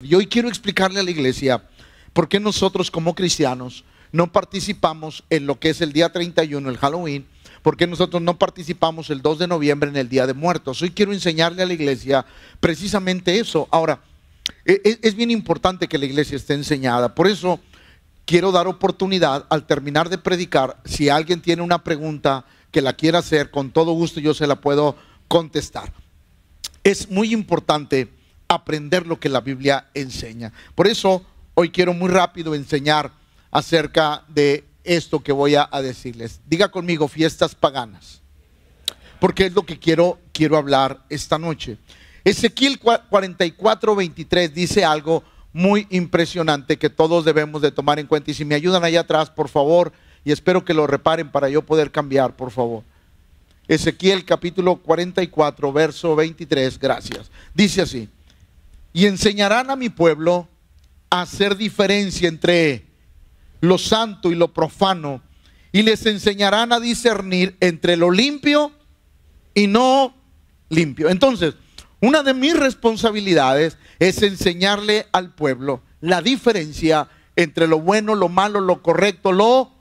Y hoy quiero explicarle a la iglesia por qué nosotros como cristianos no participamos en lo que es el día 31, el Halloween, por qué nosotros no participamos el 2 de noviembre en el Día de Muertos. Hoy quiero enseñarle a la iglesia precisamente eso. Ahora, e, e, es bien importante que la iglesia esté enseñada. Por eso quiero dar oportunidad al terminar de predicar, si alguien tiene una pregunta que la quiera hacer, con todo gusto yo se la puedo contestar. Es muy importante aprender lo que la Biblia enseña. Por eso hoy quiero muy rápido enseñar acerca de esto que voy a, decirles. Diga conmigo fiestas paganas, porque es lo que quiero, quiero hablar esta noche. Ezequiel 44, 23 dice algo muy impresionante que todos debemos de tomar en cuenta. Y si me ayudan allá atrás, por favor, y espero que lo reparen para yo poder cambiar, por favor. Ezequiel capítulo 44, verso 23, gracias. Dice así, y enseñarán a mi pueblo a hacer diferencia entre lo santo y lo profano, y les enseñarán a discernir entre lo limpio y no limpio. Entonces, una de mis responsabilidades es enseñarle al pueblo la diferencia entre lo bueno, lo malo, lo correcto, lo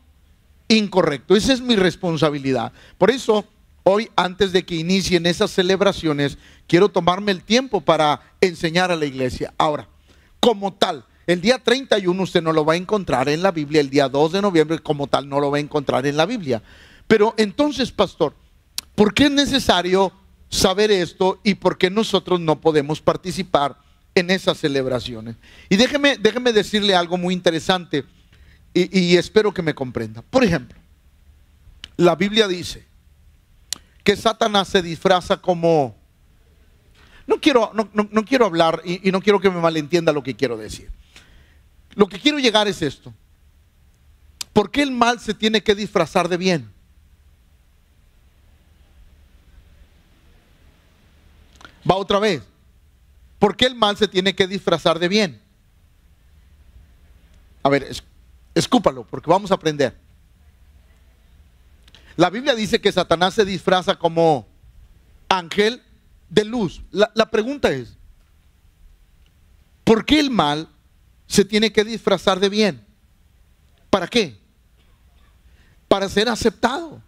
incorrecto. Esa es mi responsabilidad. Por eso Hoy, antes de que inicien esas celebraciones, quiero tomarme el tiempo para enseñar a la iglesia. Ahora, como tal, el día 31 usted no lo va a encontrar en la Biblia, el día 2 de noviembre como tal no lo va a encontrar en la Biblia. Pero entonces, pastor, ¿por qué es necesario saber esto y por qué nosotros no podemos participar en esas celebraciones? Y déjeme, decirle algo muy interesante y espero que me comprenda. Por ejemplo, la Biblia dice que Satanás se disfraza como... No quiero, no, quiero hablar y, y no quiero que me malentienda lo que quiero decir. Lo que quiero llegar es esto. ¿Por qué el mal se tiene que disfrazar de bien? Va otra vez. ¿Por qué el mal se tiene que disfrazar de bien? A ver, escúpalo, porque vamos a aprender. La Biblia dice que Satanás se disfraza como ángel de luz. La, pregunta es, ¿por qué el mal se tiene que disfrazar de bien? ¿Para qué? Para ser aceptado.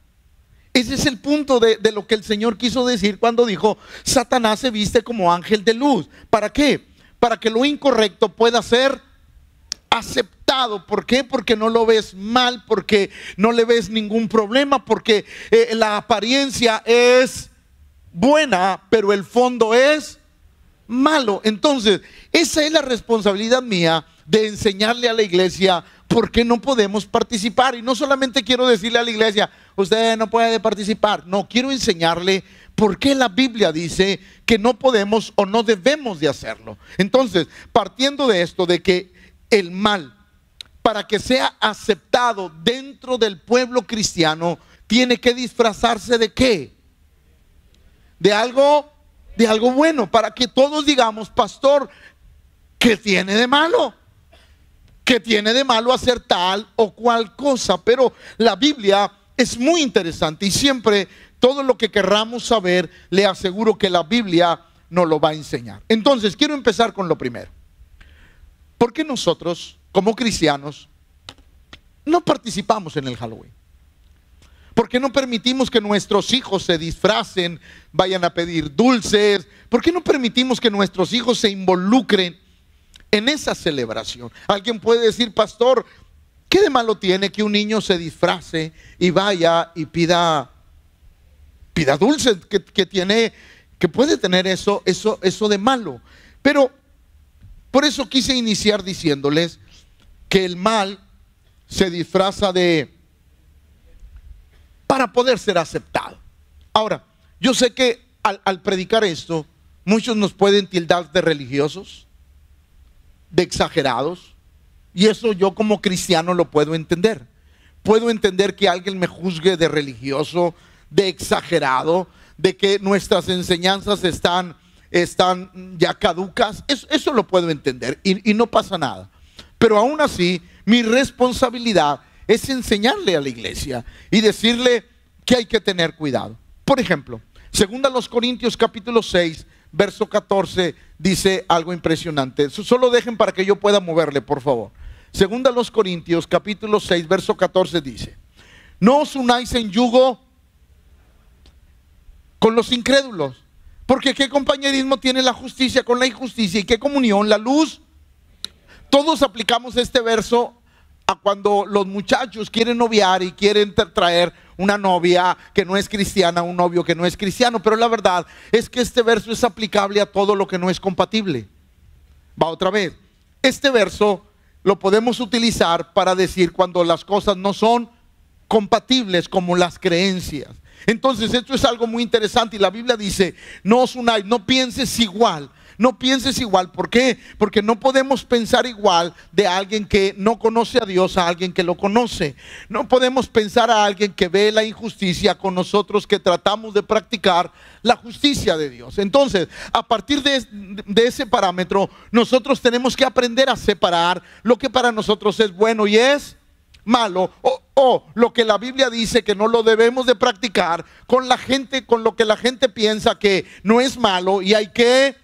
Ese es el punto de, lo que el Señor quiso decir cuando dijo, Satanás se viste como ángel de luz. ¿Para qué? Para que lo incorrecto pueda ser aceptado ¿Por qué? Porque no lo ves mal, porque no le ves ningún problema, porque eh, la apariencia es buena, pero el fondo es malo. Entonces, esa es la responsabilidad mía de enseñarle a la iglesia por qué no podemos participar. Y no solamente quiero decirle a la iglesia, usted no puede participar. No, quiero enseñarle por qué la Biblia dice que no podemos o no debemos de hacerlo. Entonces, partiendo de esto, de que el mal para que sea aceptado dentro del pueblo cristiano, tiene que disfrazarse de qué? De algo, de algo bueno, para que todos digamos, pastor, ¿qué tiene de malo? ¿Qué tiene de malo hacer tal o cual cosa? Pero la Biblia es muy interesante y siempre todo lo que querramos saber, le aseguro que la Biblia nos lo va a enseñar. Entonces, quiero empezar con lo primero. ¿Por qué nosotros como cristianos, no participamos en el Halloween. ¿Por qué no permitimos que nuestros hijos se disfracen, vayan a pedir dulces? ¿Por qué no permitimos que nuestros hijos se involucren en esa celebración? Alguien puede decir, pastor, ¿qué de malo tiene que un niño se disfrace y vaya y pida, pida dulces qué tiene, que puede tener eso, eso, eso de malo? Pero por eso quise iniciar diciéndoles que el mal se disfraza de para poder ser aceptado. Ahora, yo sé que al, predicar esto, muchos nos pueden tildar de religiosos, de exagerados, y eso yo como cristiano lo puedo entender. Puedo entender que alguien me juzgue de religioso, de exagerado, de que nuestras enseñanzas están, están ya caducas. Eso, lo puedo entender y no pasa nada. Pero aún así, mi responsabilidad es enseñarle a la iglesia y decirle que hay que tener cuidado. Por ejemplo, a los Corintios capítulo 6, verso 14 dice algo impresionante. Solo dejen para que yo pueda moverle, por favor. Segunda los Corintios capítulo 6, verso 14 dice, "No os unáis en yugo con los incrédulos, porque qué compañerismo tiene la justicia con la injusticia y qué comunión la luz todos aplicamos este verso a cuando los muchachos quieren noviar y quieren traer una novia que no es cristiana, un novio que no es cristiano, pero la verdad es que este verso es aplicable a todo lo que no es compatible. Va otra vez. Este verso lo podemos utilizar para decir cuando las cosas no son compatibles como las creencias. Entonces, esto es algo muy interesante y la Biblia dice, no os unáis, no pienses igual, no pienses igual. ¿Por qué? Porque no podemos pensar igual de alguien que no conoce a Dios a alguien que lo conoce. No podemos pensar a alguien que ve la injusticia con nosotros que tratamos de practicar la justicia de Dios. Entonces, a partir de, ese parámetro, nosotros tenemos que aprender a separar lo que para nosotros es bueno y es malo o, o, lo que la Biblia dice que no lo debemos de practicar con la gente, con lo que la gente piensa que no es malo y hay que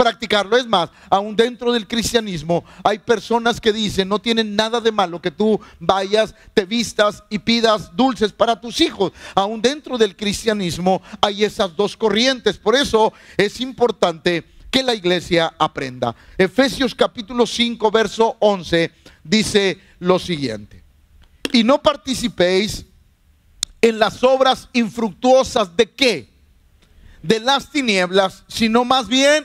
practicarlo. Es más, aún dentro del cristianismo hay personas que dicen, no tienen nada de malo que tú vayas, te vistas y pidas dulces para tus hijos. Aún dentro del cristianismo hay esas dos corrientes. Por eso es importante que la iglesia aprenda. Efesios capítulo 5, verso 11 dice lo siguiente. Y no participéis en las obras infructuosas de qué? De las tinieblas, sino más bien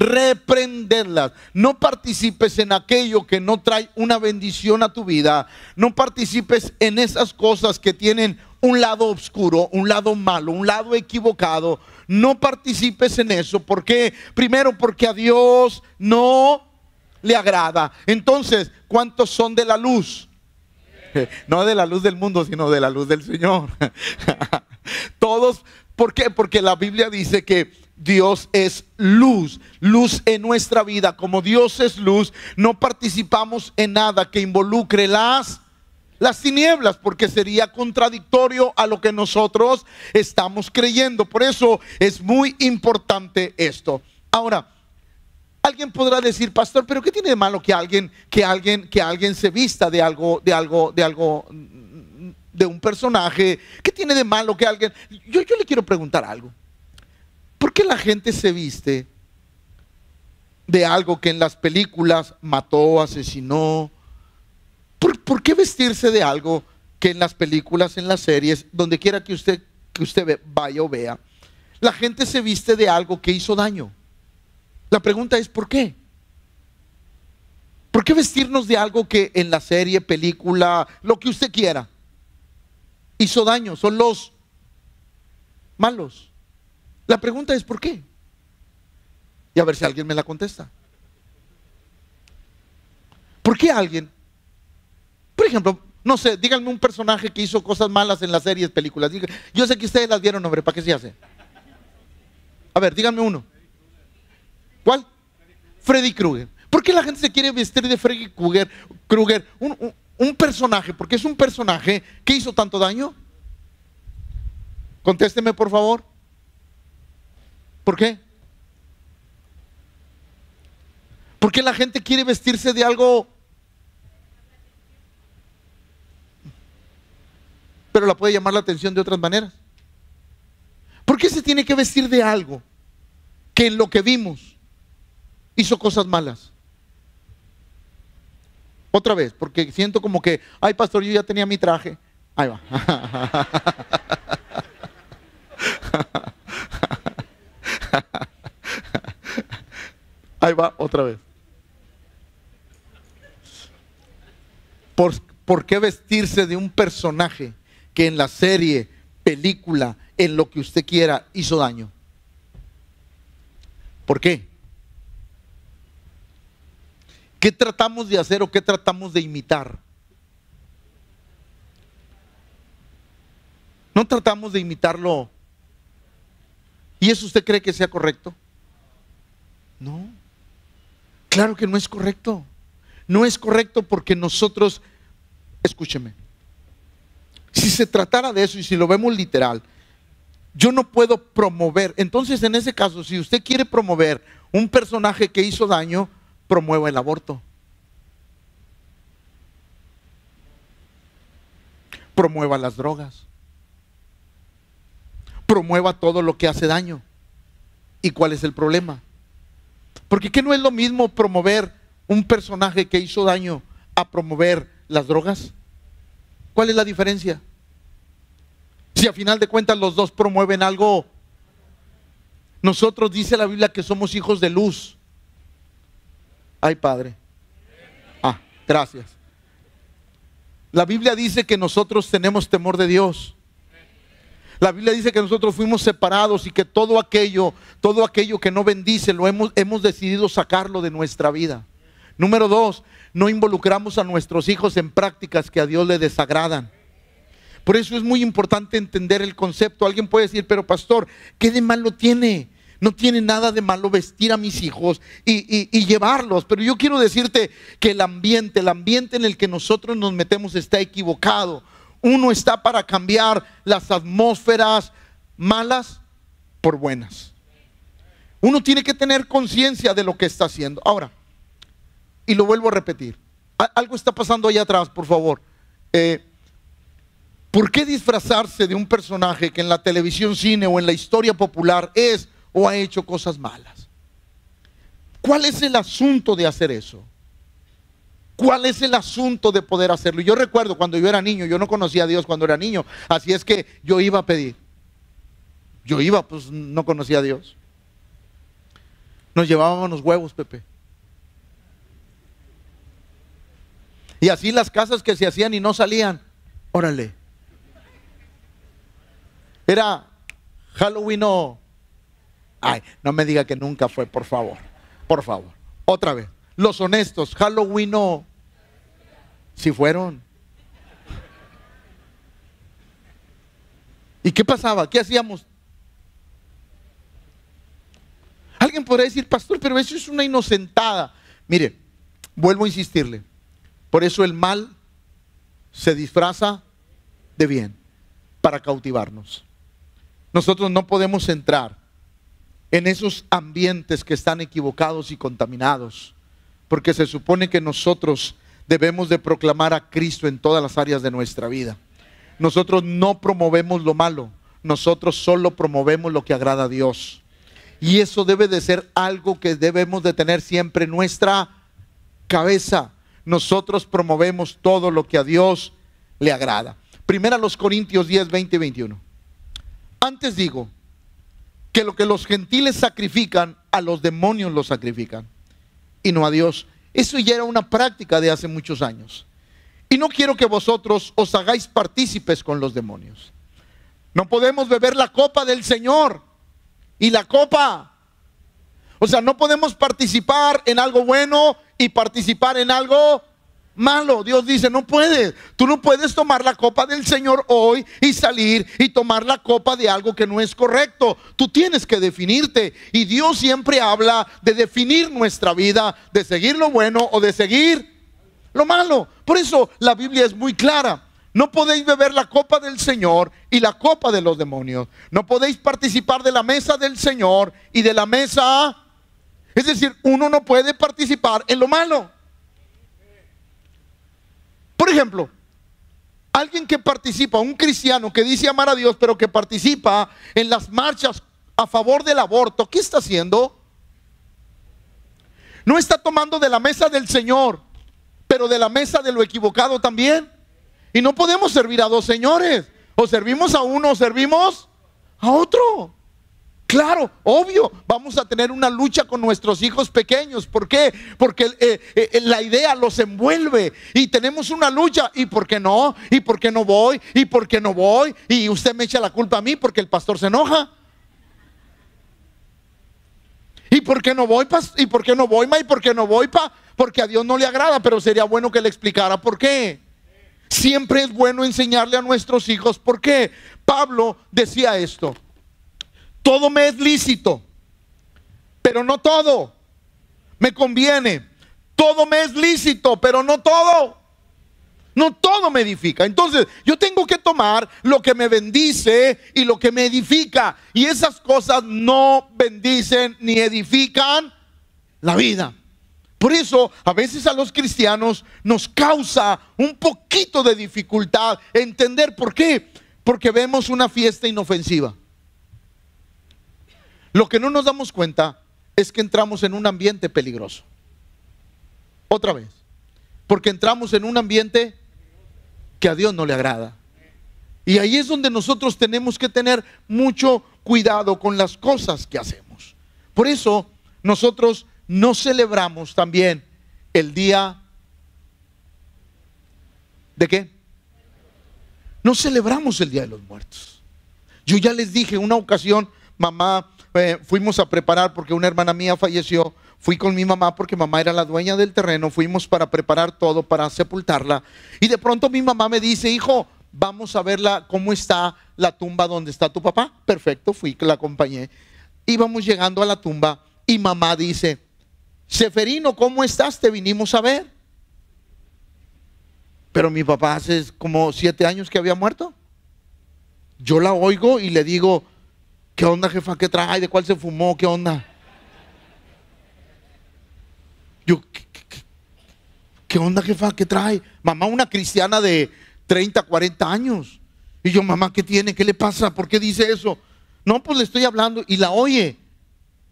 reprenderlas. No participes en aquello que no trae una bendición a tu vida. No participes en esas cosas que tienen un lado oscuro, un lado malo, un lado equivocado. No participes en eso. porque Primero porque a Dios no le agrada. Entonces, ¿cuántos son de la luz? No de la luz del mundo, sino de la luz del Señor. Todos, ¿por qué? Porque la Biblia dice que Dios es luz, luz en nuestra vida. Como Dios es luz, no participamos en nada que involucre las, las tinieblas, porque sería contradictorio a lo que nosotros estamos creyendo. Por eso es muy importante esto. Ahora, alguien podrá decir, pastor, pero ¿qué tiene de malo que alguien, que alguien, que alguien se vista de algo, de algo, de algo, de un personaje? ¿Qué tiene de malo que alguien? Yo, yo le quiero preguntar algo. ¿Por qué la gente se viste de algo que en las películas mató, asesinó? ¿Por, qué vestirse de algo que en las películas, en las series, donde quiera que usted, que usted vaya o vea, la gente se viste de algo que hizo daño? La pregunta es ¿por qué? ¿Por qué vestirnos de algo que en la serie, película, lo que usted quiera, hizo daño? Son los malos. La pregunta es ¿por qué? Y a ver si alguien me la contesta. ¿Por qué alguien? Por ejemplo, no sé, díganme un personaje que hizo cosas malas en las series, películas. Yo sé que ustedes las vieron, hombre, ¿para qué se hace? A ver, díganme uno. ¿Cuál? Freddy Krueger. ¿Por qué la gente se quiere vestir de Freddy Krueger? Krueger un personaje, porque es un personaje que hizo tanto daño. Contésteme, por favor. ¿Por qué? ¿Por qué la gente quiere vestirse de algo? Pero la puede llamar la atención de otras maneras. ¿Por qué se tiene que vestir de algo que en lo que vimos hizo cosas malas? Otra vez, porque siento como que, ay pastor, yo ya tenía mi traje. Ahí va. Ahí va otra vez. ¿Por, ¿Por, qué vestirse de un personaje que en la serie, película, en lo que usted quiera, hizo daño? ¿Por qué? ¿Qué tratamos de hacer o qué tratamos de imitar? No tratamos de imitarlo. ¿Y eso usted cree que sea correcto? No. Claro que no es correcto. No es correcto porque nosotros, escúcheme, si se tratara de eso y si lo vemos literal, yo no puedo promover. Entonces, en ese caso, si usted quiere promover un personaje que hizo daño, promueva el aborto. Promueva las drogas. Promueva todo lo que hace daño. ¿Y cuál es el problema? Porque ¿qué no es lo mismo promover un personaje que hizo daño a promover las drogas? ¿Cuál es la diferencia? Si a final de cuentas los dos promueven algo, nosotros dice la Biblia que somos hijos de luz. Ay, Padre. Ah, gracias. La Biblia dice que nosotros tenemos temor de Dios. La Biblia dice que nosotros fuimos separados y que todo aquello, todo aquello que no bendice, lo hemos, hemos decidido sacarlo de nuestra vida. Número dos, no involucramos a nuestros hijos en prácticas que a Dios le desagradan. Por eso es muy importante entender el concepto. Alguien puede decir, pero pastor, ¿qué de malo tiene? No tiene nada de malo vestir a mis hijos y, y, llevarlos. Pero yo quiero decirte que el ambiente, el ambiente en el que nosotros nos metemos está equivocado. Uno está para cambiar las atmósferas malas por buenas. Uno tiene que tener conciencia de lo que está haciendo. Ahora, y lo vuelvo a repetir, algo está pasando allá atrás, por favor. Eh, ¿Por qué disfrazarse de un personaje que en la televisión, cine o en la historia popular es o ha hecho cosas malas? ¿Cuál es el asunto de hacer eso? ¿Cuál es el asunto de poder hacerlo? Yo recuerdo cuando yo era niño, yo no conocía a Dios cuando era niño, así es que yo iba a pedir. Yo iba, pues no conocía a Dios. Nos llevábamos unos huevos, Pepe. Y así las casas que se hacían y no salían. Órale. Era Halloween o... Ay, no me diga que nunca fue, por favor. Por favor. Otra vez. Los honestos, Halloween o si fueron. ¿Y qué pasaba? ¿Qué hacíamos? Alguien podría decir, pastor, pero eso es una inocentada. Mire, vuelvo a insistirle. Por eso el mal se disfraza de bien para cautivarnos. Nosotros no podemos entrar en esos ambientes que están equivocados y contaminados, porque se supone que nosotros debemos de proclamar a Cristo en todas las áreas de nuestra vida. Nosotros no promovemos lo malo, nosotros solo promovemos lo que agrada a Dios. Y eso debe de ser algo que debemos de tener siempre en nuestra cabeza. Nosotros promovemos todo lo que a Dios le agrada. a los Corintios 10, 20 y 21. Antes digo que lo que los gentiles sacrifican, a los demonios lo sacrifican y no a Dios, eso ya era una práctica de hace muchos años. Y no quiero que vosotros os hagáis partícipes con los demonios. No podemos beber la copa del Señor y la copa. O sea, no podemos participar en algo bueno y participar en algo malo. Dios dice, no puedes. Tú no puedes tomar la copa del Señor hoy y salir y tomar la copa de algo que no es correcto. Tú tienes que definirte. Y Dios siempre habla de definir nuestra vida, de seguir lo bueno o de seguir lo malo. Por eso la Biblia es muy clara. No podéis beber la copa del Señor y la copa de los demonios. No podéis participar de la mesa del Señor y de la mesa... Es decir, uno no puede participar en lo malo. Por ejemplo, alguien que participa, un cristiano que dice amar a Dios, pero que participa en las marchas a favor del aborto, ¿qué está haciendo? No está tomando de la mesa del Señor, pero de la mesa de lo equivocado también. Y no podemos servir a dos señores. O servimos a uno o servimos a otro. Claro, obvio, vamos a tener una lucha con nuestros hijos pequeños. ¿Por qué? Porque eh, eh, eh, la idea los envuelve y tenemos una lucha. ¿Y por qué no? ¿Y por qué no voy? ¿Y por qué no voy? Y usted me echa la culpa a mí porque el pastor se enoja. ¿Y por qué no voy, ¿Y por qué no voy, ma? ¿Y por qué no voy, pa? Porque a Dios no le agrada, pero sería bueno que le explicara por qué. Siempre es bueno enseñarle a nuestros hijos por qué. Pablo decía esto. Todo me es lícito, pero no todo me conviene. Todo me es lícito, pero no todo. No todo me edifica. Entonces, yo tengo que tomar lo que me bendice y lo que me edifica. Y esas cosas no bendicen ni edifican la vida. Por eso a veces a los cristianos nos causa un poquito de dificultad entender por qué. Porque vemos una fiesta inofensiva. Lo que no nos damos cuenta es que entramos en un ambiente peligroso. Otra vez, porque entramos en un ambiente que a Dios no le agrada. Y ahí es donde nosotros tenemos que tener mucho cuidado con las cosas que hacemos. Por eso nosotros no celebramos también el día de qué? No celebramos el día de los muertos. Yo ya les dije una ocasión, mamá fuimos a preparar porque una hermana mía falleció. Fui con mi mamá porque mamá era la dueña del terreno. Fuimos para preparar todo, para sepultarla. Y de pronto mi mamá me dice, hijo, vamos a verla cómo está la tumba donde está tu papá. Perfecto, fui, la acompañé. Íbamos llegando a la tumba y mamá dice, Seferino, ¿cómo estás? Te vinimos a ver. Pero mi papá hace como siete años que había muerto. Yo la oigo y le digo, ¿Qué onda, jefa? ¿Qué trae? ¿De cuál se fumó? ¿Qué onda? Yo, ¿qué, onda, jefa? ¿Qué trae? Mamá, una cristiana de 30, 40 años. Y yo, mamá, ¿qué tiene? ¿Qué le pasa? ¿Por qué dice eso? No, pues le estoy hablando y la oye.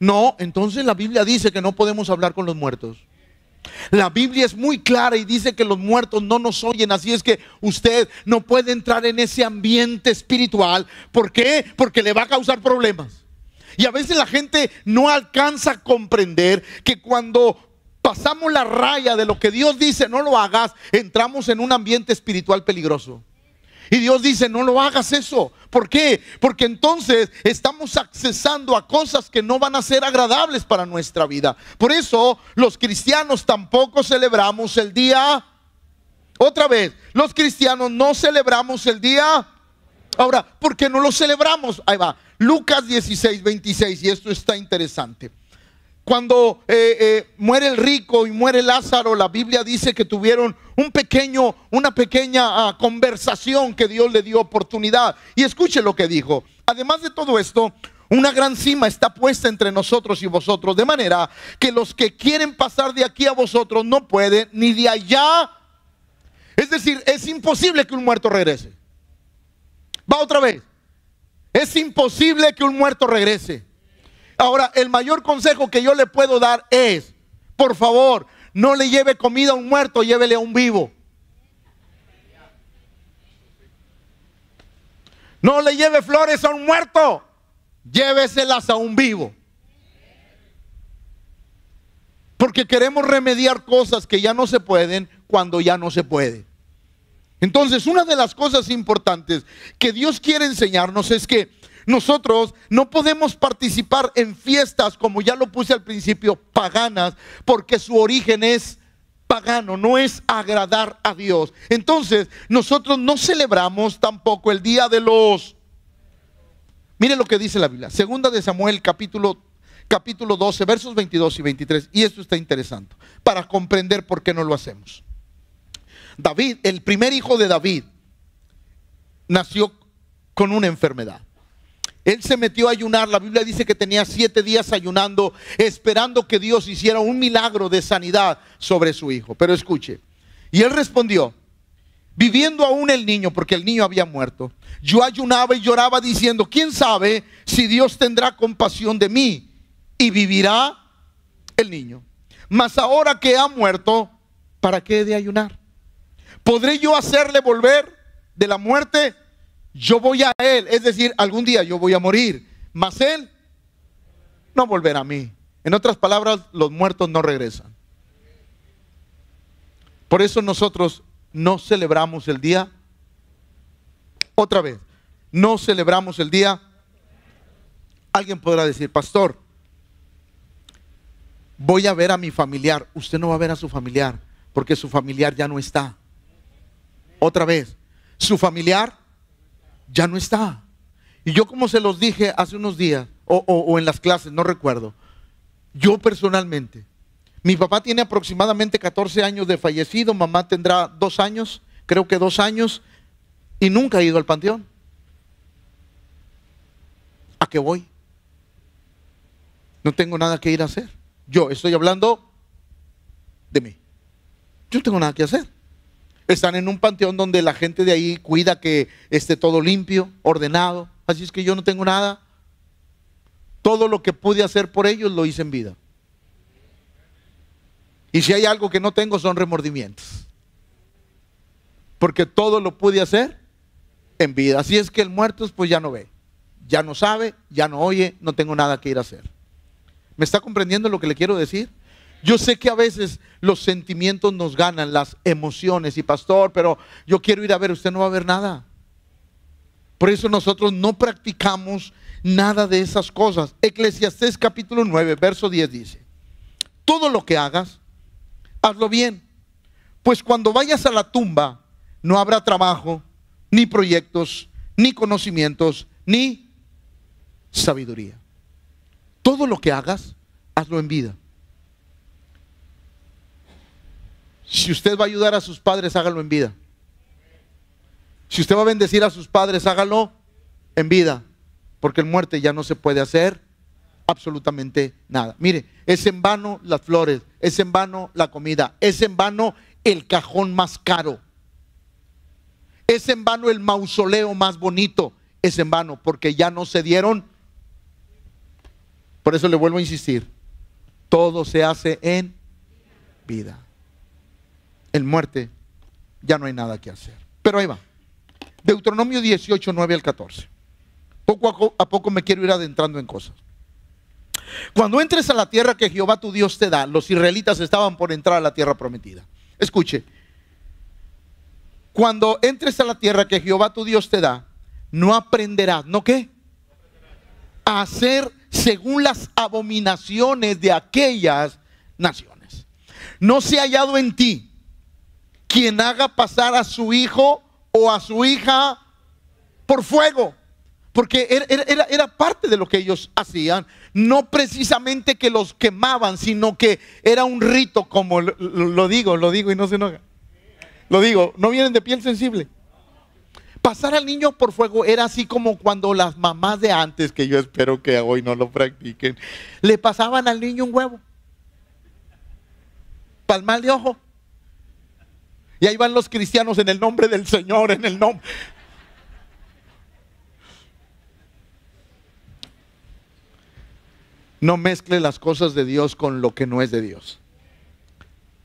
No, entonces la Biblia dice que no podemos hablar con los muertos. La Biblia es muy clara y dice que los muertos no nos oyen, así es que usted no puede entrar en ese ambiente espiritual. ¿Por qué? Porque le va a causar problemas. Y a veces la gente no alcanza a comprender que cuando pasamos la raya de lo que Dios dice, no lo hagas, entramos en un ambiente espiritual peligroso. Y Dios dice, no lo hagas eso. ¿Por qué? Porque entonces estamos accesando a cosas que no van a ser agradables para nuestra vida. Por eso los cristianos tampoco celebramos el día. Otra vez, los cristianos no celebramos el día. Ahora, ¿por qué no lo celebramos? Ahí va. Lucas 16, 26, y esto está interesante. Cuando eh, eh, muere el rico y muere Lázaro, la Biblia dice que tuvieron un pequeño, una pequeña ah, conversación que Dios le dio oportunidad. Y escuche lo que dijo. Además de todo esto, una gran cima está puesta entre nosotros y vosotros, de manera que los que quieren pasar de aquí a vosotros no pueden, ni de allá. Es decir, es imposible que un muerto regrese. Va otra vez. Es imposible que un muerto regrese. Ahora, el mayor consejo que yo le puedo dar es, por favor, no le lleve comida a un muerto, llévele a un vivo. No le lleve flores a un muerto, lléveselas a un vivo. Porque queremos remediar cosas que ya no se pueden cuando ya no se puede. Entonces, una de las cosas importantes que Dios quiere enseñarnos es que nosotros no podemos participar en fiestas, como ya lo puse al principio, paganas, porque su origen es pagano, no es agradar a Dios. Entonces, nosotros no celebramos tampoco el día de los... Mire lo que dice la Biblia, segunda de Samuel capítulo capítulo 12, versos 22 y 23, y esto está interesante para comprender por qué no lo hacemos. David, el primer hijo de David, nació con una enfermedad. Él se metió a ayunar. La Biblia dice que tenía siete días ayunando, esperando que Dios hiciera un milagro de sanidad sobre su hijo. Pero escuche, y él respondió, viviendo aún el niño, porque el niño había muerto, yo ayunaba y lloraba diciendo, ¿quién sabe si Dios tendrá compasión de mí y vivirá el niño? Mas ahora que ha muerto, ¿para qué he de ayunar? ¿Podré yo hacerle volver de la muerte? Yo voy a Él, es decir, algún día yo voy a morir, mas Él no volverá a mí. En otras palabras, los muertos no regresan. Por eso nosotros no celebramos el día, otra vez, no celebramos el día. Alguien podrá decir, pastor, voy a ver a mi familiar. Usted no va a ver a su familiar porque su familiar ya no está. Otra vez, su familiar ya no está. Y yo como se los dije hace unos días, o, en las clases, no recuerdo, yo personalmente, mi papá tiene aproximadamente 14 años de fallecido, mamá tendrá dos años, creo que dos años, y nunca ha ido al panteón. ¿A qué voy? No tengo nada que ir a hacer. Yo estoy hablando de mí. Yo no tengo nada que hacer están en un panteón donde la gente de ahí cuida que esté todo limpio, ordenado. Así es que yo no tengo nada. Todo lo que pude hacer por ellos lo hice en vida. Y si hay algo que no tengo son remordimientos. Porque todo lo pude hacer en vida. Así es que el muerto pues ya no ve, ya no sabe, ya no oye, no tengo nada que ir a hacer. ¿Me está comprendiendo lo que le quiero decir? Yo sé que a veces los sentimientos nos ganan, las emociones. Y pastor, pero yo quiero ir a ver, usted no va a ver nada. Por eso nosotros no practicamos nada de esas cosas. Eclesiastés capítulo 9, verso 10 dice, todo lo que hagas, hazlo bien, pues cuando vayas a la tumba no habrá trabajo, ni proyectos, ni conocimientos, ni sabiduría. Todo lo que hagas, hazlo en vida. Si usted va a ayudar a sus padres, hágalo en vida. Si usted va a bendecir a sus padres, hágalo en vida. Porque en muerte ya no se puede hacer absolutamente nada. Mire, es en vano las flores, es en vano la comida, es en vano el cajón más caro. Es en vano el mausoleo más bonito. Es en vano porque ya no se dieron. Por eso le vuelvo a insistir. Todo se hace en vida en muerte, ya no hay nada que hacer. Pero ahí va. Deuteronomio 18, 9 al 14. Poco a poco me quiero ir adentrando en cosas. Cuando entres a la tierra que Jehová tu Dios te da, los israelitas estaban por entrar a la tierra prometida. Escuche, cuando entres a la tierra que Jehová tu Dios te da, no aprenderás, ¿no qué? A hacer según las abominaciones de aquellas naciones. No se ha hallado en ti quien haga pasar a su hijo o a su hija por fuego. Porque era, parte de lo que ellos hacían. No precisamente que los quemaban, sino que era un rito, como lo, digo, lo digo y no se enoja. Lo digo, no vienen de piel sensible. Pasar al niño por fuego era así como cuando las mamás de antes, que yo espero que hoy no lo practiquen, le pasaban al niño un huevo. Palmar de ojo. Y ahí van los cristianos en el nombre del Señor, en el nombre. No mezcle las cosas de Dios con lo que no es de Dios.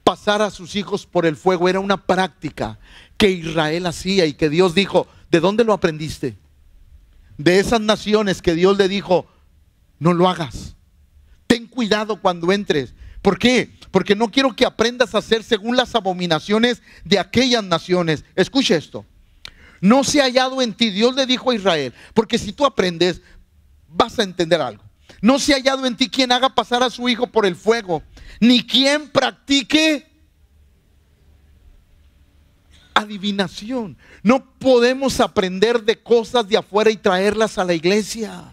Pasar a sus hijos por el fuego era una práctica que Israel hacía y que Dios dijo, ¿de dónde lo aprendiste? De esas naciones que Dios le dijo, no lo hagas. Ten cuidado cuando entres, ¿Por qué? Porque no quiero que aprendas a hacer según las abominaciones de aquellas naciones. Escucha esto. No se ha hallado en ti, Dios le dijo a Israel, porque si tú aprendes, vas a entender algo. No se ha hallado en ti quien haga pasar a su hijo por el fuego, ni quien practique adivinación. No podemos aprender de cosas de afuera y traerlas a la iglesia.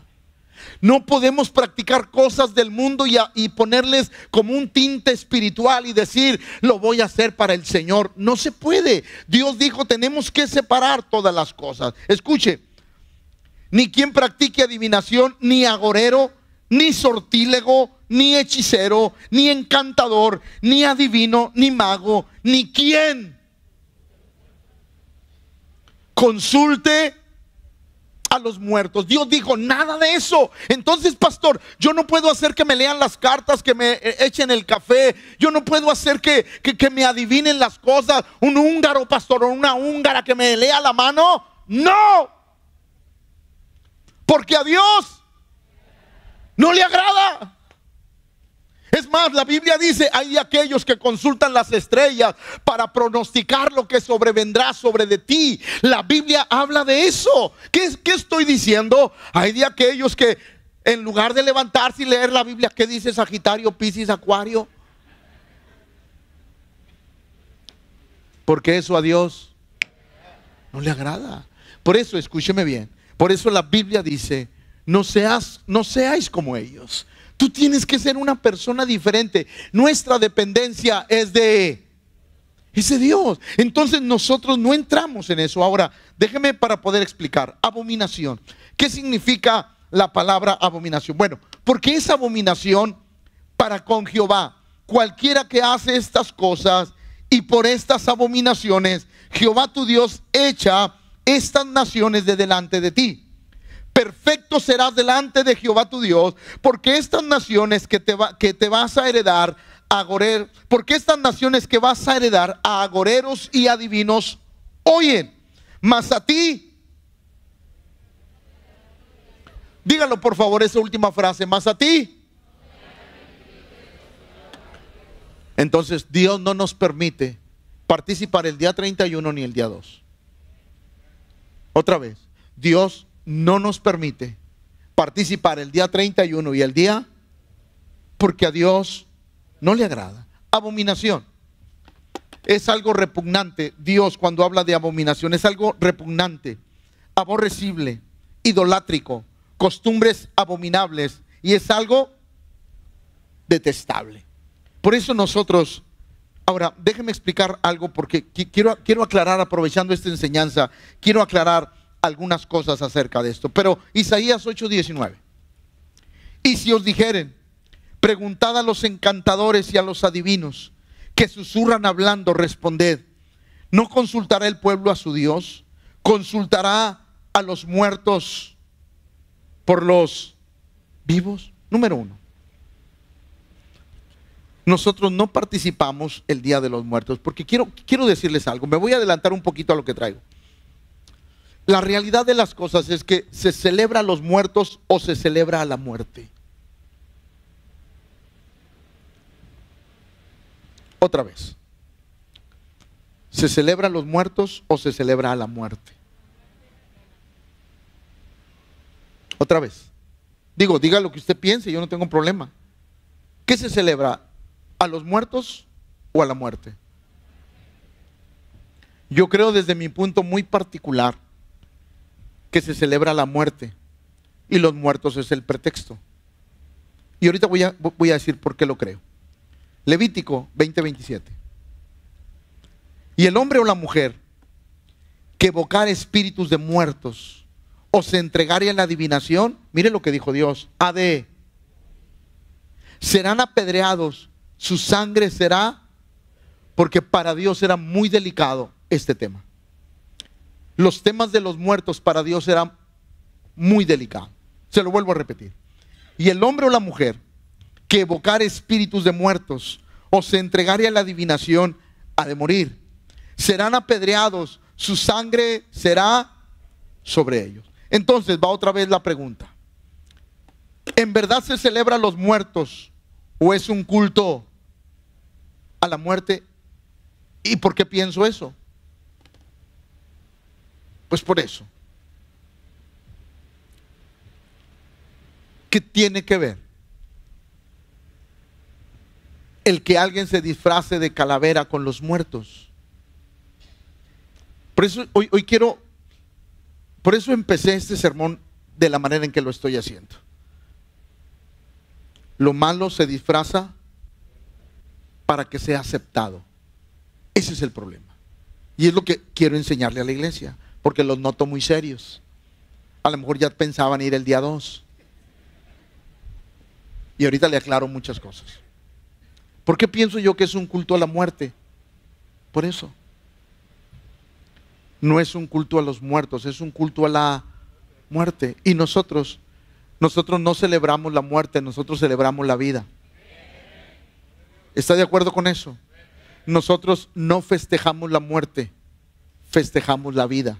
No podemos practicar cosas del mundo y, ponerles como un tinte espiritual y decir, lo voy a hacer para el Señor. No se puede. Dios dijo, tenemos que separar todas las cosas. Escuche, ni quien practique adivinación, ni agorero, ni sortílego, ni hechicero, ni encantador, ni adivino, ni mago, ni quien consulte a los muertos. Dios dijo, nada de eso. Entonces, pastor, yo no puedo hacer que me lean las cartas, que me eh, echen el café. Yo no puedo hacer que, me adivinen las cosas. Un húngaro, pastor, o una húngara que me lea la mano. No. Porque a Dios no le agrada. Es más, la Biblia dice, hay aquellos que consultan las estrellas para pronosticar lo que sobrevendrá sobre de ti. La Biblia habla de eso. ¿Qué, estoy diciendo? Hay de aquellos que en lugar de levantarse y leer la Biblia, ¿qué dice Sagitario, Piscis, Acuario? Porque eso a Dios no le agrada. Por eso, escúcheme bien, por eso la Biblia dice, no, seas, no seáis como ellos Tú tienes que ser una persona diferente. Nuestra dependencia es de ese Dios. Entonces nosotros no entramos en eso. Ahora, déjeme para poder explicar. Abominación. ¿Qué significa la palabra abominación? Bueno, porque es abominación para con Jehová. Cualquiera que hace estas cosas y por estas abominaciones, Jehová tu Dios echa estas naciones de delante de ti perfecto serás delante de Jehová tu Dios, porque estas naciones que te, que te vas a heredar, porque estas naciones que vas a heredar a agoreros y adivinos oyen, Más a ti, dígalo por favor esa última frase, más a ti. Entonces Dios no nos permite participar el día 31 ni el día 2. Otra vez, Dios no nos permite participar el día 31 y el día porque a Dios no le agrada. Abominación. Es algo repugnante. Dios cuando habla de abominación es algo repugnante, aborrecible, idolátrico, costumbres abominables y es algo detestable. Por eso nosotros, ahora déjeme explicar algo porque quiero, quiero aclarar, aprovechando esta enseñanza, quiero aclarar algunas cosas acerca de esto. Pero Isaías 8:19. Y si os dijeren, preguntad a los encantadores y a los adivinos que susurran hablando, responded, ¿no consultará el pueblo a su Dios? ¿Consultará a los muertos por los vivos? Número uno. Nosotros no participamos el Día de los Muertos, porque quiero, quiero decirles algo, me voy a adelantar un poquito a lo que traigo. La realidad de las cosas es que se celebra a los muertos o se celebra a la muerte. Otra vez. ¿Se celebra a los muertos o se celebra a la muerte? Otra vez. Digo, diga lo que usted piense, yo no tengo problema. ¿Qué se celebra? ¿A los muertos o a la muerte? Yo creo desde mi punto muy particular que se celebra la muerte y los muertos es el pretexto. Y ahorita voy a, decir por qué lo creo. Levítico 20:27. Y el hombre o la mujer que evocar espíritus de muertos o se entregare en la adivinación, mire lo que dijo Dios, AD, serán apedreados, su sangre será, porque para Dios era muy delicado este tema los temas de los muertos para Dios serán muy delicados. Se lo vuelvo a repetir. Y el hombre o la mujer que evocar espíritus de muertos o se entregare a la adivinación a de morir. Serán apedreados, su sangre será sobre ellos. Entonces va otra vez la pregunta. ¿En verdad se celebra a los muertos o es un culto a la muerte? ¿Y por qué pienso eso? Pues por eso. ¿Qué tiene que ver? El que alguien se disfrace de calavera con los muertos. Por eso hoy, hoy quiero, por eso empecé este sermón de la manera en que lo estoy haciendo. Lo malo se disfraza para que sea aceptado. Ese es el problema. Y es lo que quiero enseñarle a la iglesia porque los noto muy serios. A lo mejor ya pensaban ir el día 2. Y ahorita le aclaro muchas cosas. ¿Por qué pienso yo que es un culto a la muerte? Por eso. No es un culto a los muertos, es un culto a la muerte. Y nosotros, nosotros no celebramos la muerte, nosotros celebramos la vida. ¿Está de acuerdo con eso? Nosotros no festejamos la muerte, festejamos la vida.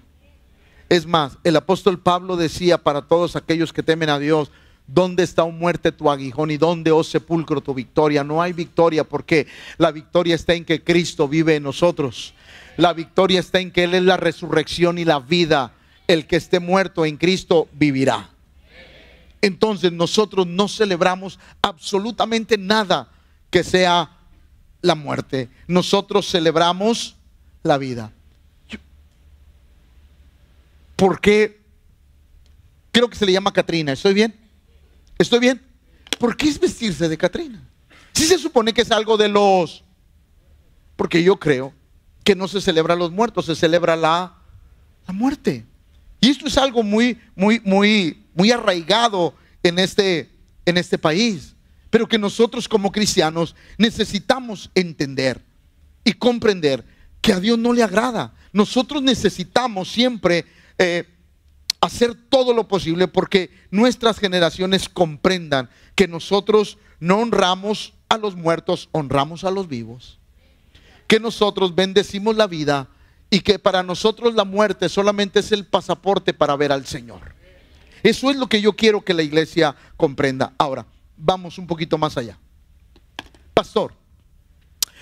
Es más, el apóstol Pablo decía para todos aquellos que temen a Dios, ¿Dónde está, oh muerte, tu aguijón? ¿Y dónde, oh sepulcro, tu victoria? No hay victoria porque la victoria está en que Cristo vive en nosotros. La victoria está en que Él es la resurrección y la vida. El que esté muerto en Cristo vivirá. Entonces nosotros no celebramos absolutamente nada que sea la muerte. Nosotros celebramos la vida. ¿Por qué? creo que se le llama Catrina. ¿Estoy bien? ¿Estoy bien? ¿Por qué es vestirse de Catrina? Si se supone que es algo de los... Porque yo creo que no se celebra los muertos, se celebra la, la muerte. Y esto es algo muy, muy, muy, muy arraigado en este, en este país. Pero que nosotros como cristianos necesitamos entender y comprender que a Dios no le agrada. Nosotros necesitamos siempre eh, hacer todo lo posible porque nuestras generaciones comprendan que nosotros no honramos a los muertos, honramos a los vivos. Que nosotros bendecimos la vida y que para nosotros la muerte solamente es el pasaporte para ver al Señor. Eso es lo que yo quiero que la iglesia comprenda. Ahora, vamos un poquito más allá. Pastor,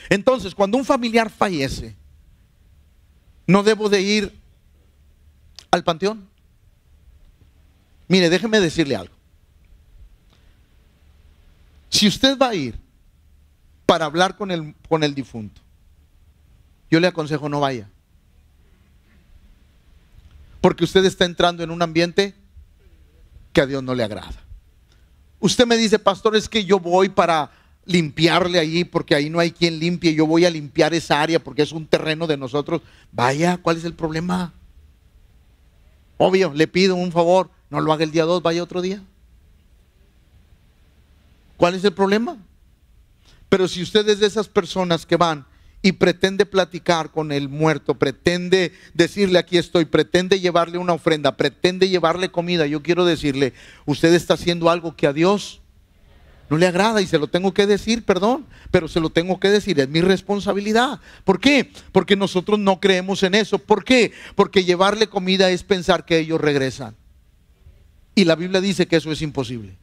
entonces cuando un familiar fallece, no debo de ir al panteón. Mire, déjeme decirle algo. Si usted va a ir para hablar con el, con el difunto, yo le aconsejo no vaya. Porque usted está entrando en un ambiente que a Dios no le agrada. Usted me dice, pastor, es que yo voy para limpiarle ahí porque ahí no hay quien limpie, yo voy a limpiar esa área porque es un terreno de nosotros. Vaya, ¿cuál es el problema? Obvio, le pido un favor, no lo haga el día 2, vaya otro día. ¿Cuál es el problema? Pero si usted es de esas personas que van y pretende platicar con el muerto, pretende decirle aquí estoy, pretende llevarle una ofrenda, pretende llevarle comida, yo quiero decirle, usted está haciendo algo que a Dios no le agrada y se lo tengo que decir, perdón, pero se lo tengo que decir, es mi responsabilidad. ¿Por qué? Porque nosotros no creemos en eso. ¿Por qué? Porque llevarle comida es pensar que ellos regresan. Y la Biblia dice que eso es imposible.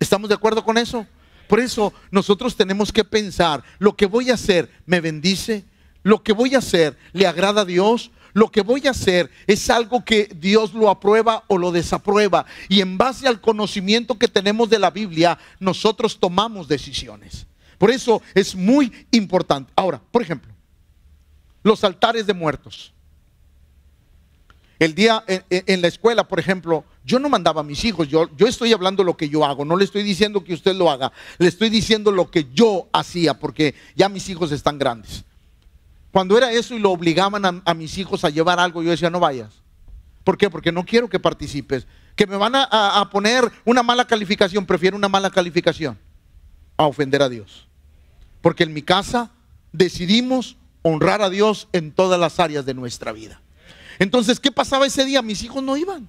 ¿Estamos de acuerdo con eso? Por eso nosotros tenemos que pensar, lo que voy a hacer me bendice, lo que voy a hacer le agrada a Dios, lo que voy a hacer es algo que Dios lo aprueba o lo desaprueba. Y en base al conocimiento que tenemos de la Biblia, nosotros tomamos decisiones. Por eso es muy importante. Ahora, por ejemplo, los altares de muertos. El día en, la escuela, por ejemplo, yo no mandaba a mis hijos, yo, yo estoy hablando lo que yo hago, no le estoy diciendo que usted lo haga, le estoy diciendo lo que yo hacía, porque ya mis hijos están grandes. Cuando era eso y lo obligaban a, mis hijos a llevar algo, yo decía, no vayas. ¿Por qué? Porque no quiero que participes. Que me van a, poner una mala calificación, prefiero una mala calificación a ofender a Dios. Porque en mi casa decidimos honrar a Dios en todas las áreas de nuestra vida. Entonces, ¿qué pasaba ese día? Mis hijos no iban.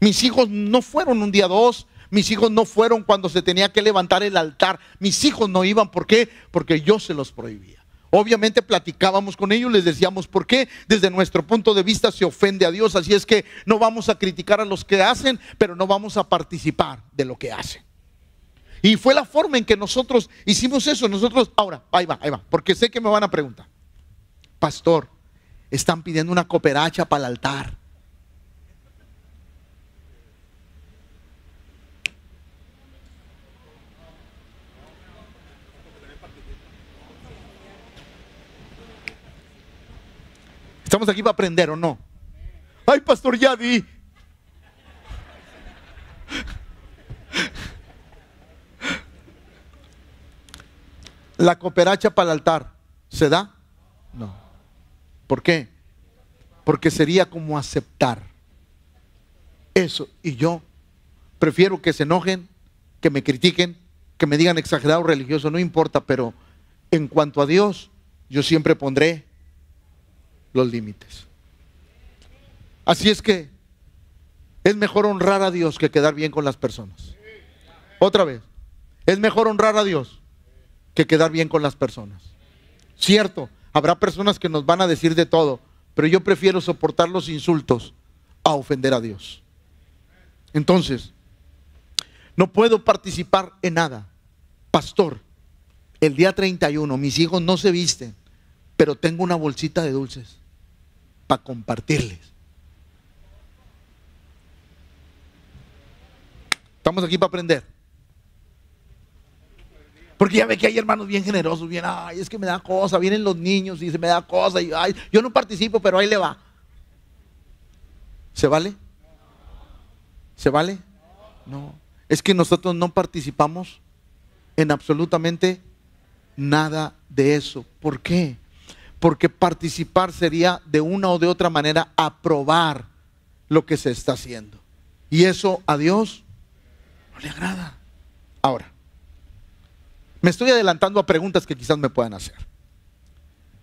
Mis hijos no fueron un día dos, mis hijos no fueron cuando se tenía que levantar el altar. Mis hijos no iban. ¿Por qué? Porque yo se los prohibía. Obviamente platicábamos con ellos, les decíamos por qué. Desde nuestro punto de vista se ofende a Dios, así es que no vamos a criticar a los que hacen, pero no vamos a participar de lo que hacen. Y fue la forma en que nosotros hicimos eso. Nosotros, ahora, ahí va, ahí va, porque sé que me van a preguntar. Pastor, están pidiendo una cooperacha para el altar. Estamos aquí para aprender o no. Ay, pastor, ya di. La cooperacha para el altar, ¿se da? No. ¿Por qué? Porque sería como aceptar eso. Y yo prefiero que se enojen, que me critiquen, que me digan exagerado religioso, no importa, pero en cuanto a Dios, yo siempre pondré los límites. Así es que es mejor honrar a Dios que quedar bien con las personas. Otra vez, es mejor honrar a Dios que quedar bien con las personas. Cierto, habrá personas que nos van a decir de todo, pero yo prefiero soportar los insultos a ofender a Dios. Entonces, no puedo participar en nada. Pastor, el día 31 mis hijos no se visten, pero tengo una bolsita de dulces para compartirles. Estamos aquí para aprender. Porque ya ve que hay hermanos bien generosos, bien, ay, es que me da cosa, vienen los niños y se me da cosa, y, ay, yo no participo, pero ahí le va. ¿Se vale? ¿Se vale? No. Es que nosotros no participamos en absolutamente nada de eso. ¿Por qué? porque participar sería de una o de otra manera aprobar lo que se está haciendo. Y eso a Dios no le agrada. Ahora, me estoy adelantando a preguntas que quizás me puedan hacer.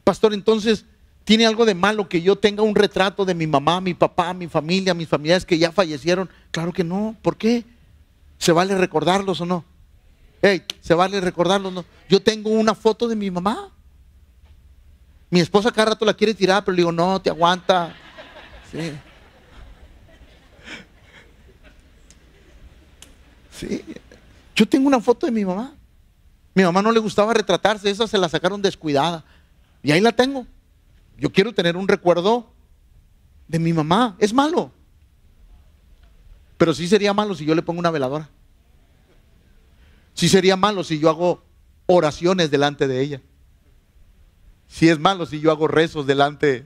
Pastor, entonces, ¿tiene algo de malo que yo tenga un retrato de mi mamá, mi papá, mi familia, mis familiares que ya fallecieron? Claro que no. ¿Por qué? ¿Se vale recordarlos o no? Hey, ¿Se vale recordarlos o no? Yo tengo una foto de mi mamá. Mi esposa cada rato la quiere tirar, pero le digo, no, te aguanta. Sí. Sí. Yo tengo una foto de mi mamá. Mi mamá no le gustaba retratarse, esa se la sacaron descuidada. Y ahí la tengo. Yo quiero tener un recuerdo de mi mamá. Es malo. Pero sí sería malo si yo le pongo una veladora. Sí sería malo si yo hago oraciones delante de ella. Si es malo si yo hago rezos delante.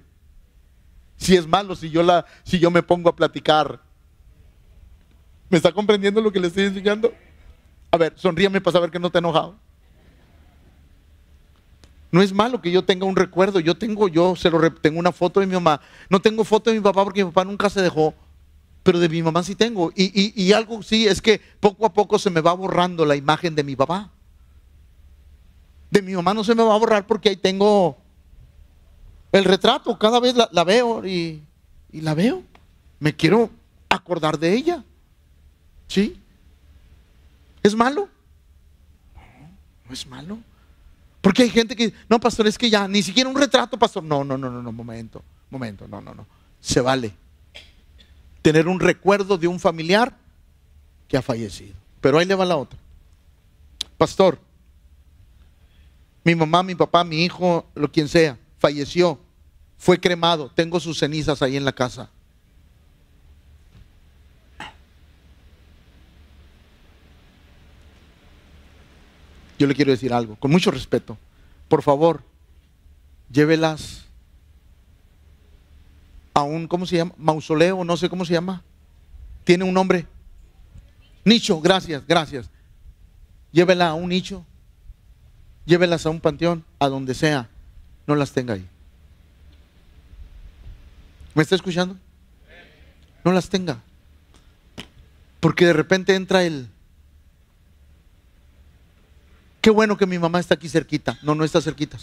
Si es malo si yo, la, si yo me pongo a platicar. ¿Me está comprendiendo lo que le estoy enseñando? A ver, sonríame para saber que no te he enojado. No es malo que yo tenga un recuerdo. Yo tengo, yo se lo tengo una foto de mi mamá. No tengo foto de mi papá porque mi papá nunca se dejó. Pero de mi mamá sí tengo. Y, y, y algo sí es que poco a poco se me va borrando la imagen de mi papá de mi mamá no se me va a borrar porque ahí tengo el retrato, cada vez la, veo y, la veo. Me quiero acordar de ella. ¿Sí? ¿Es malo? No, es malo. Porque hay gente que, no, pastor, es que ya, ni siquiera un retrato, pastor. No, no, no, no, no, momento, momento, no, no, no. Se vale tener un recuerdo de un familiar que ha fallecido. Pero ahí le va la otra. Pastor, mi mamá, mi papá, mi hijo, lo quien sea, falleció, fue cremado, tengo sus cenizas ahí en la casa. Yo le quiero decir algo, con mucho respeto. Por favor, llévelas a un, ¿cómo se llama? Mausoleo, no sé cómo se llama. Tiene un nombre. Nicho, gracias, gracias. Llévela a un nicho llévelas a un panteón, a donde sea, no las tenga ahí. ¿Me está escuchando? No las tenga. Porque de repente entra él. Qué bueno que mi mamá está aquí cerquita. No, no está cerquita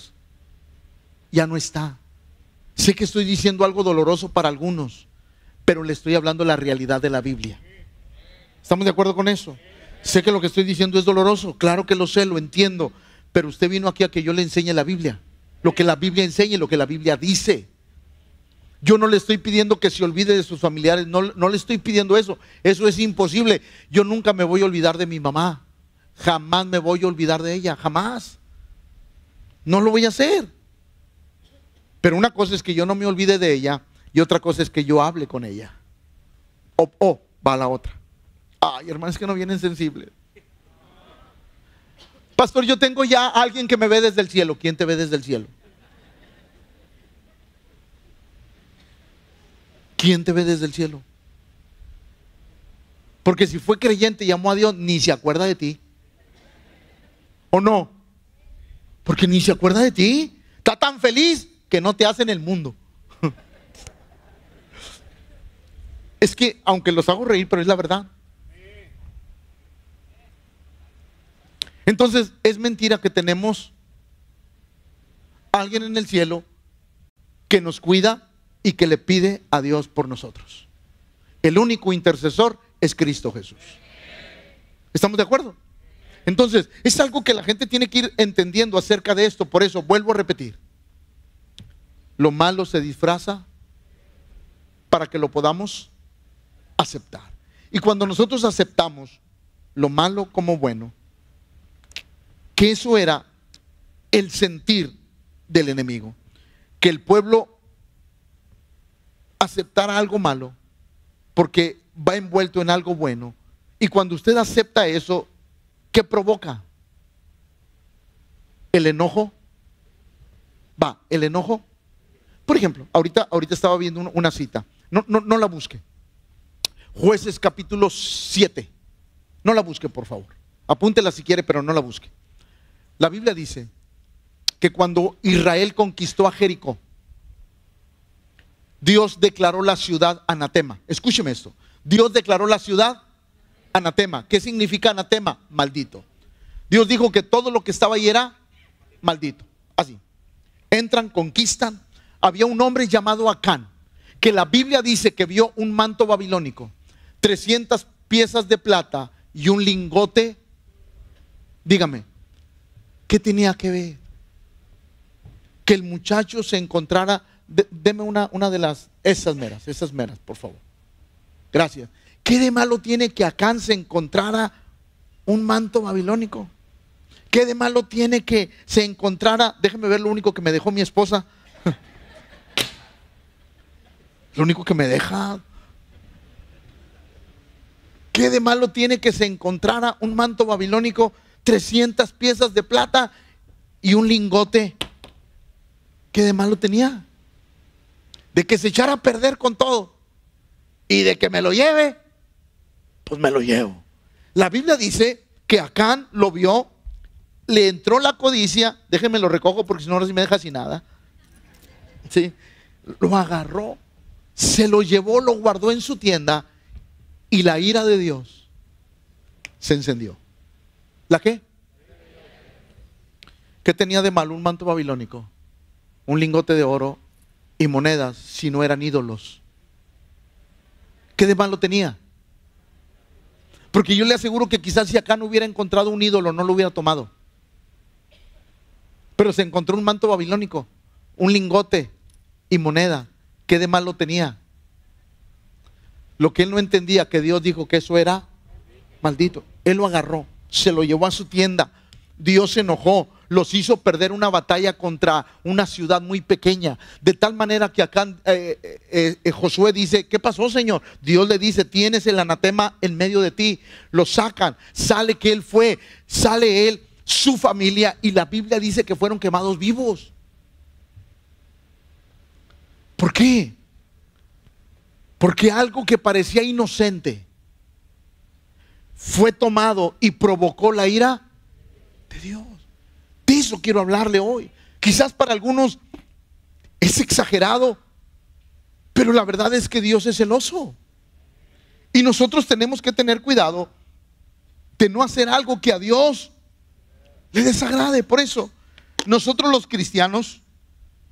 Ya no está. Sé que estoy diciendo algo doloroso para algunos, pero le estoy hablando la realidad de la Biblia. ¿Estamos de acuerdo con eso? Sé que lo que estoy diciendo es doloroso, claro que lo sé, lo entiendo, pero usted vino aquí a que yo le enseñe la Biblia. Lo que la Biblia enseña y lo que la Biblia dice. Yo no le estoy pidiendo que se olvide de sus familiares, no, le estoy pidiendo eso. Eso es imposible. Yo nunca me voy a olvidar de mi mamá. Jamás me voy a olvidar de ella, jamás. No lo voy a hacer. Pero una cosa es que yo no me olvide de ella y otra cosa es que yo hable con ella. O, oh, oh, va la otra. Ay, hermanos que no vienen sensibles. Pastor, yo tengo ya alguien que me ve desde el cielo. ¿Quién te ve desde el cielo? ¿Quién te ve desde el cielo? Porque si fue creyente y llamó a Dios, ni se acuerda de ti. ¿O no? Porque ni se acuerda de ti. Está tan feliz que no te hace en el mundo. Es que, aunque los hago reír, pero es la verdad. Entonces, es mentira que tenemos alguien en el cielo que nos cuida y que le pide a Dios por nosotros. El único intercesor es Cristo Jesús. ¿Estamos de acuerdo? Entonces, es algo que la gente tiene que ir entendiendo acerca de esto. Por eso, vuelvo a repetir. Lo malo se disfraza para que lo podamos aceptar. Y cuando nosotros aceptamos lo malo como bueno, que eso era el sentir del enemigo, que el pueblo aceptara algo malo porque va envuelto en algo bueno. Y cuando usted acepta eso, ¿qué provoca? El enojo. Va, el enojo. Por ejemplo, ahorita, ahorita estaba viendo una cita. No, no, no la busque. Jueces capítulo 7. No la busque, por favor. Apúntela si quiere, pero no la busque. La Biblia dice que cuando Israel conquistó a Jericó, Dios declaró la ciudad anatema. Escúcheme esto. Dios declaró la ciudad anatema. ¿Qué significa anatema? Maldito. Dios dijo que todo lo que estaba ahí era maldito. Así. Entran, conquistan. Había un hombre llamado Acán, que la Biblia dice que vio un manto babilónico, 300 piezas de plata y un lingote. Dígame, ¿Qué tenía que ver? Que el muchacho se encontrara. deme una, una de las. Esas meras, esas meras, por favor. Gracias. ¿Qué de malo tiene que Acán se encontrara un manto babilónico? ¿Qué de malo tiene que se encontrara? Déjeme ver lo único que me dejó mi esposa. lo único que me deja. ¿Qué de malo tiene que se encontrara un manto babilónico 300 piezas de plata y un lingote. que de malo tenía? De que se echara a perder con todo y de que me lo lleve, pues me lo llevo. La Biblia dice que Acán lo vio, le entró la codicia, déjenme lo recojo porque si no, ahora sí me deja sin nada. Sí, lo agarró, se lo llevó, lo guardó en su tienda y la ira de Dios se encendió. ¿La qué? ¿Qué tenía de mal un manto babilónico? Un lingote de oro y monedas si no eran ídolos. ¿Qué de malo tenía? Porque yo le aseguro que quizás si acá no hubiera encontrado un ídolo, no lo hubiera tomado. Pero se encontró un manto babilónico, un lingote y moneda. ¿Qué de malo tenía? Lo que él no entendía, que Dios dijo que eso era maldito. Él lo agarró se lo llevó a su tienda. Dios se enojó, los hizo perder una batalla contra una ciudad muy pequeña. De tal manera que acá eh, eh, eh, Josué dice, ¿qué pasó Señor? Dios le dice, tienes el anatema en medio de ti. Lo sacan, sale que él fue, sale él, su familia, y la Biblia dice que fueron quemados vivos. ¿Por qué? Porque algo que parecía inocente, fue tomado y provocó la ira de Dios. De eso quiero hablarle hoy. Quizás para algunos es exagerado, pero la verdad es que Dios es celoso. Y nosotros tenemos que tener cuidado de no hacer algo que a Dios le desagrade. Por eso, nosotros los cristianos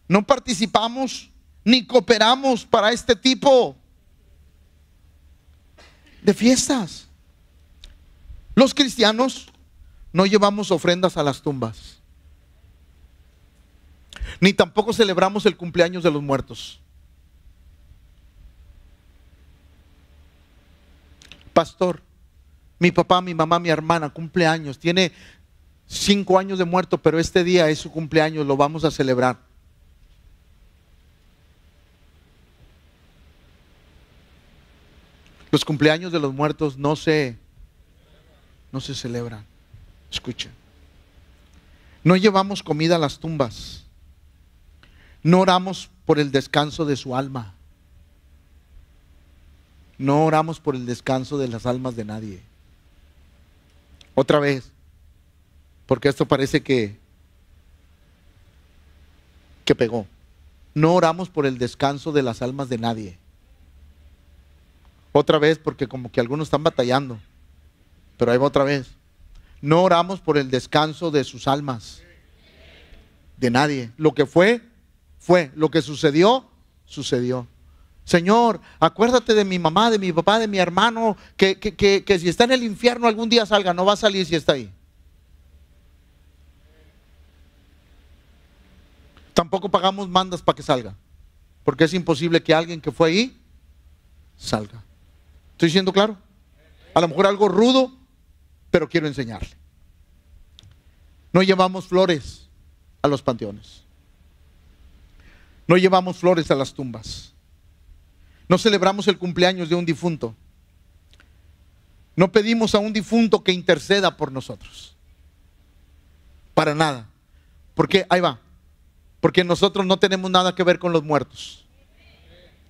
no participamos ni cooperamos para este tipo de fiestas. Los cristianos no llevamos ofrendas a las tumbas. Ni tampoco celebramos el cumpleaños de los muertos. Pastor, mi papá, mi mamá, mi hermana, cumpleaños. Tiene cinco años de muerto, pero este día es su cumpleaños, lo vamos a celebrar. Los cumpleaños de los muertos no se no se celebra, Escucha. No llevamos comida a las tumbas. No oramos por el descanso de su alma. No oramos por el descanso de las almas de nadie. Otra vez, porque esto parece que que pegó. No oramos por el descanso de las almas de nadie. Otra vez, porque como que algunos están batallando. Pero ahí va otra vez. No oramos por el descanso de sus almas. De nadie. Lo que fue, fue. Lo que sucedió, sucedió. Señor, acuérdate de mi mamá, de mi papá, de mi hermano, que, que si está en el infierno algún día salga, no va a salir si está ahí. Tampoco pagamos mandas para que salga, porque es imposible que alguien que fue ahí salga. ¿Estoy siendo claro? A lo mejor algo rudo, pero quiero enseñarle. No llevamos flores a los panteones. No llevamos flores a las tumbas. No celebramos el cumpleaños de un difunto. No pedimos a un difunto que interceda por nosotros. Para nada. Porque ahí va. Porque nosotros no tenemos nada que ver con los muertos.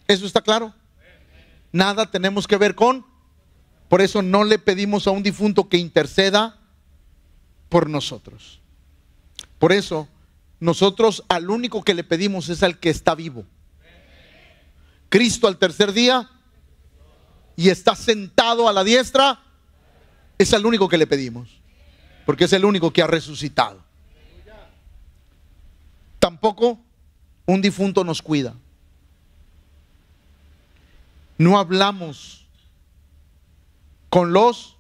¿Eso está claro? Nada tenemos que ver con por eso no le pedimos a un difunto que interceda por nosotros. Por eso nosotros al único que le pedimos es al que está vivo. Cristo al tercer día y está sentado a la diestra, es al único que le pedimos, porque es el único que ha resucitado. Tampoco un difunto nos cuida. No hablamos con los,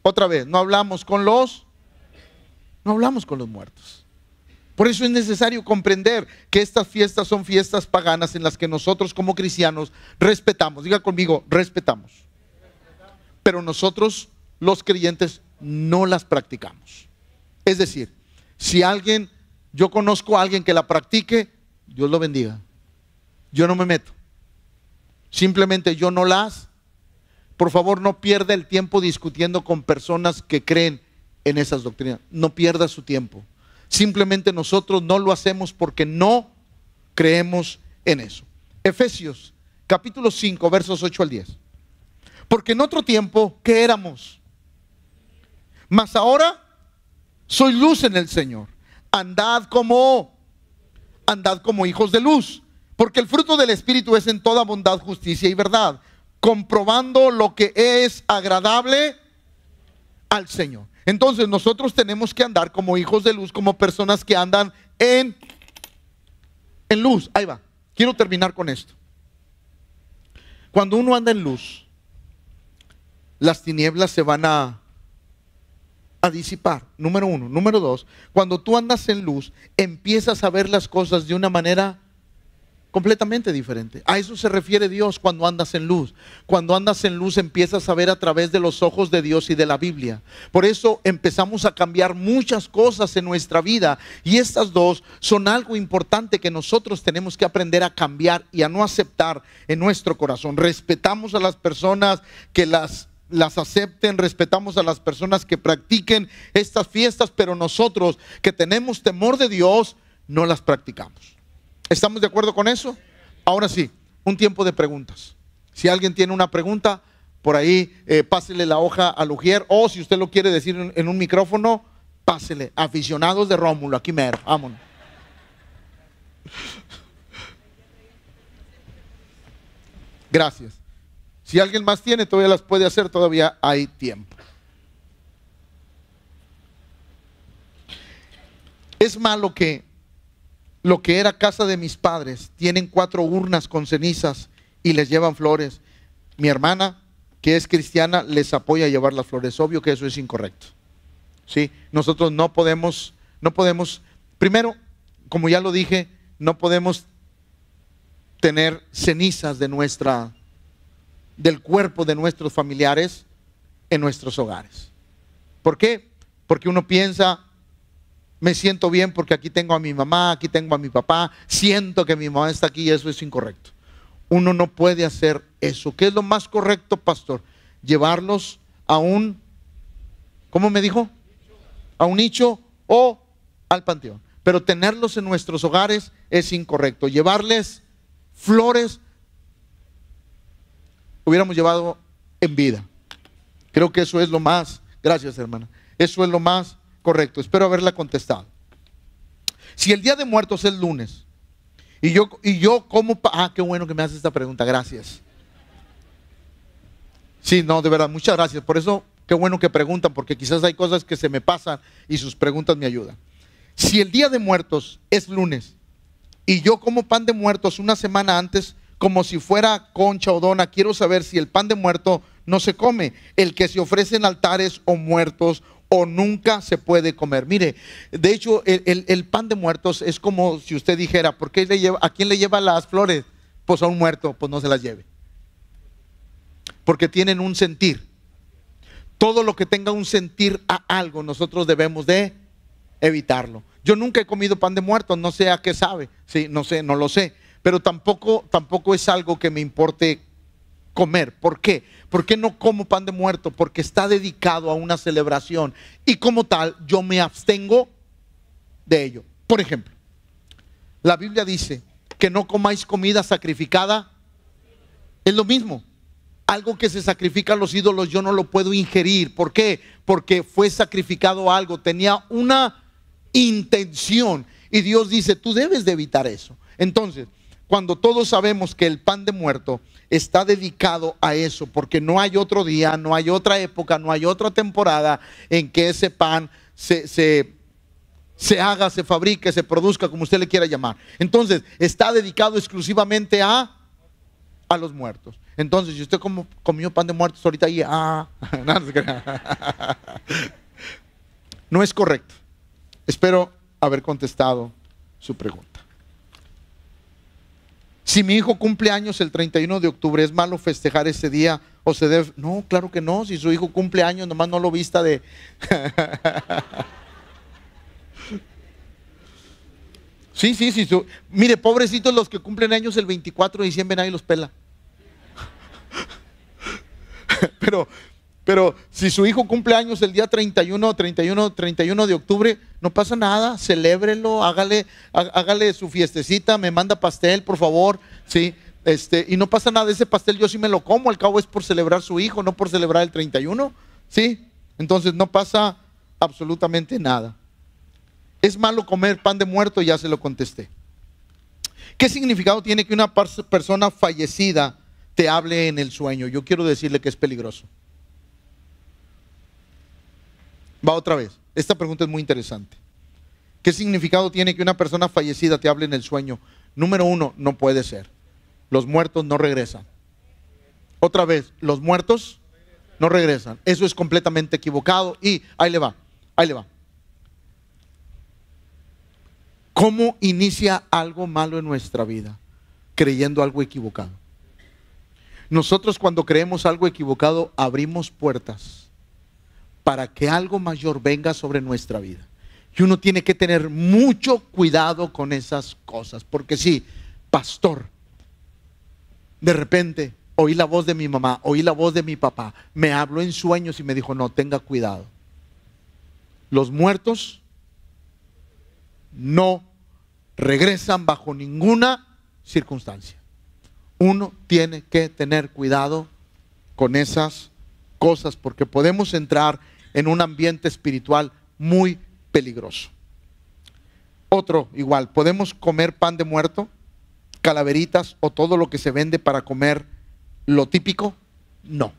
otra vez, no hablamos con los, no hablamos con los muertos. Por eso es necesario comprender que estas fiestas son fiestas paganas en las que nosotros como cristianos respetamos. Diga conmigo, respetamos. Pero nosotros los creyentes no las practicamos. Es decir, si alguien, yo conozco a alguien que la practique, Dios lo bendiga. Yo no me meto. Simplemente yo no las por favor, no pierda el tiempo discutiendo con personas que creen en esas doctrinas. No pierda su tiempo. Simplemente nosotros no lo hacemos porque no creemos en eso. Efesios capítulo 5, versos 8 al 10. Porque en otro tiempo, ¿qué éramos? Mas ahora soy luz en el Señor. Andad como andad como hijos de luz, porque el fruto del espíritu es en toda bondad, justicia y verdad comprobando lo que es agradable al Señor. Entonces nosotros tenemos que andar como hijos de luz, como personas que andan en, en luz. Ahí va. Quiero terminar con esto. Cuando uno anda en luz, las tinieblas se van a, a disipar. Número uno. Número dos, cuando tú andas en luz, empiezas a ver las cosas de una manera Completamente diferente. A eso se refiere Dios cuando andas en luz. Cuando andas en luz empiezas a ver a través de los ojos de Dios y de la Biblia. Por eso empezamos a cambiar muchas cosas en nuestra vida y estas dos son algo importante que nosotros tenemos que aprender a cambiar y a no aceptar en nuestro corazón. Respetamos a las personas que las las acepten, respetamos a las personas que practiquen estas fiestas, pero nosotros que tenemos temor de Dios, no las practicamos. ¿Estamos de acuerdo con eso? Ahora sí, un tiempo de preguntas. Si alguien tiene una pregunta, por ahí eh, pásele la hoja al Lugier, o si usted lo quiere decir en, un micrófono, pásele. Aficionados de Rómulo, aquí mero, vámonos. Gracias. Si alguien más tiene, todavía las puede hacer, todavía hay tiempo. Es malo que lo que era casa de mis padres. Tienen cuatro urnas con cenizas y les llevan flores. Mi hermana, que es cristiana, les apoya a llevar las flores. Obvio que eso es incorrecto. ¿Sí? Nosotros no podemos, no podemos, primero, como ya lo dije, no podemos tener cenizas de nuestra, del cuerpo de nuestros familiares en nuestros hogares. ¿Por qué? Porque uno piensa, me siento bien porque aquí tengo a mi mamá, aquí tengo a mi papá, siento que mi mamá está aquí y eso es incorrecto. Uno no puede hacer eso. ¿Qué es lo más correcto, pastor? Llevarlos a un, ¿cómo me dijo? A un nicho o al panteón. Pero tenerlos en nuestros hogares es incorrecto. Llevarles flores, hubiéramos llevado en vida. Creo que eso es lo más, gracias hermana, eso es lo más correcto. Espero haberla contestado. Si el día de muertos es el lunes, y yo, y yo como... Ah, qué bueno que me hace esta pregunta, gracias. Sí, no, de verdad, muchas gracias. Por eso, qué bueno que preguntan, porque quizás hay cosas que se me pasan y sus preguntas me ayudan. Si el día de muertos es lunes y yo como pan de muertos una semana antes, como si fuera concha o dona, quiero saber si el pan de muerto no se come, el que se ofrece en altares o muertos o nunca se puede comer. Mire, de hecho, el, pan de muertos es como si usted dijera, ¿por qué le lleva, ¿a quién le lleva las flores? Pues a un muerto, pues no se las lleve. Porque tienen un sentir. Todo lo que tenga un sentir a algo, nosotros debemos de evitarlo. Yo nunca he comido pan de muertos, no sé a qué sabe, sí, no sé, no lo sé, pero tampoco, tampoco es algo que me importe comer. ¿Por qué? Porque no como pan de muerto? Porque está dedicado a una celebración y como tal yo me abstengo de ello. Por ejemplo, la Biblia dice que no comáis comida sacrificada. Es lo mismo. Algo que se sacrifica a los ídolos yo no lo puedo ingerir. ¿Por qué? Porque fue sacrificado algo, tenía una intención. Y Dios dice, tú debes de evitar eso. Entonces, cuando todos sabemos que el pan de muerto está dedicado a eso, porque no hay otro día, no hay otra época, no hay otra temporada en que ese pan se, haga, se fabrique, se produzca, como usted le quiera llamar. Entonces, está dedicado exclusivamente a, a los muertos. Entonces, si usted comió pan de muertos ahorita ahí, ah, no es correcto. Espero haber contestado su pregunta. Si mi hijo cumple años el 31 de octubre, ¿es malo festejar ese día? ¿O se debe? No, claro que no. Si su hijo cumple años, nomás no lo vista de... sí, sí, sí. Mire, pobrecitos los que cumplen años el 24 de diciembre, nadie los pela. Pero pero si su hijo cumple años el día 31, 31, 31 de octubre, no pasa nada, celébrelo, hágale, hágale su fiestecita, me manda pastel, por favor, ¿sí? Este, y no pasa nada, ese pastel yo sí me lo como, al cabo es por celebrar su hijo, no por celebrar el 31, ¿sí? Entonces no pasa absolutamente nada. ¿Es malo comer pan de muerto? Ya se lo contesté. ¿Qué significado tiene que una persona fallecida te hable en el sueño? Yo quiero decirle que es peligroso. Va otra vez. Esta pregunta es muy interesante. ¿Qué significado tiene que una persona fallecida te hable en el sueño? Número uno, no puede ser. Los muertos no regresan. Otra vez, los muertos no regresan. Eso es completamente equivocado y ahí le va, ahí le va. ¿Cómo inicia algo malo en nuestra vida? Creyendo algo equivocado. Nosotros cuando creemos algo equivocado abrimos puertas para que algo mayor venga sobre nuestra vida. Y uno tiene que tener mucho cuidado con esas cosas, porque sí, pastor, de repente oí la voz de mi mamá, oí la voz de mi papá, me habló en sueños y me dijo, no, tenga cuidado. Los muertos no regresan bajo ninguna circunstancia. Uno tiene que tener cuidado con esas cosas porque podemos entrar en un ambiente espiritual muy peligroso. Otro igual, podemos comer pan de muerto, calaveritas o todo lo que se vende para comer lo típico? No.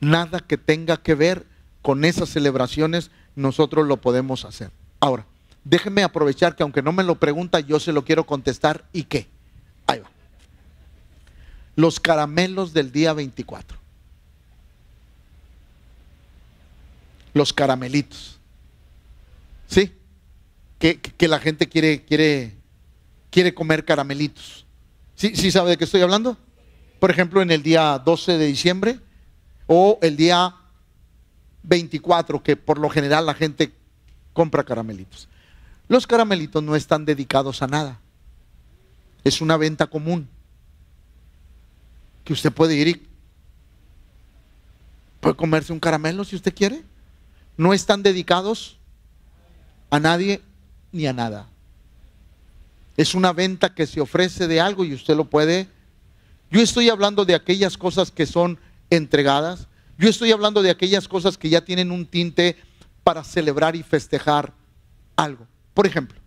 Nada que tenga que ver con esas celebraciones nosotros lo podemos hacer. Ahora, déjenme aprovechar que aunque no me lo pregunta, yo se lo quiero contestar y qué. Ahí va. Los caramelos del día 24. los caramelitos. ¿Sí? Que, la gente quiere, quiere, quiere comer caramelitos. ¿Sí, ¿Sí sabe de qué estoy hablando? Por ejemplo, en el día 12 de diciembre o el día 24, que por lo general la gente compra caramelitos. Los caramelitos no están dedicados a nada. Es una venta común. Que usted puede ir y puede comerse un caramelo si usted quiere no están dedicados a nadie ni a nada. Es una venta que se ofrece de algo y usted lo puede. Yo estoy hablando de aquellas cosas que son entregadas. Yo estoy hablando de aquellas cosas que ya tienen un tinte para celebrar y festejar algo. Por ejemplo,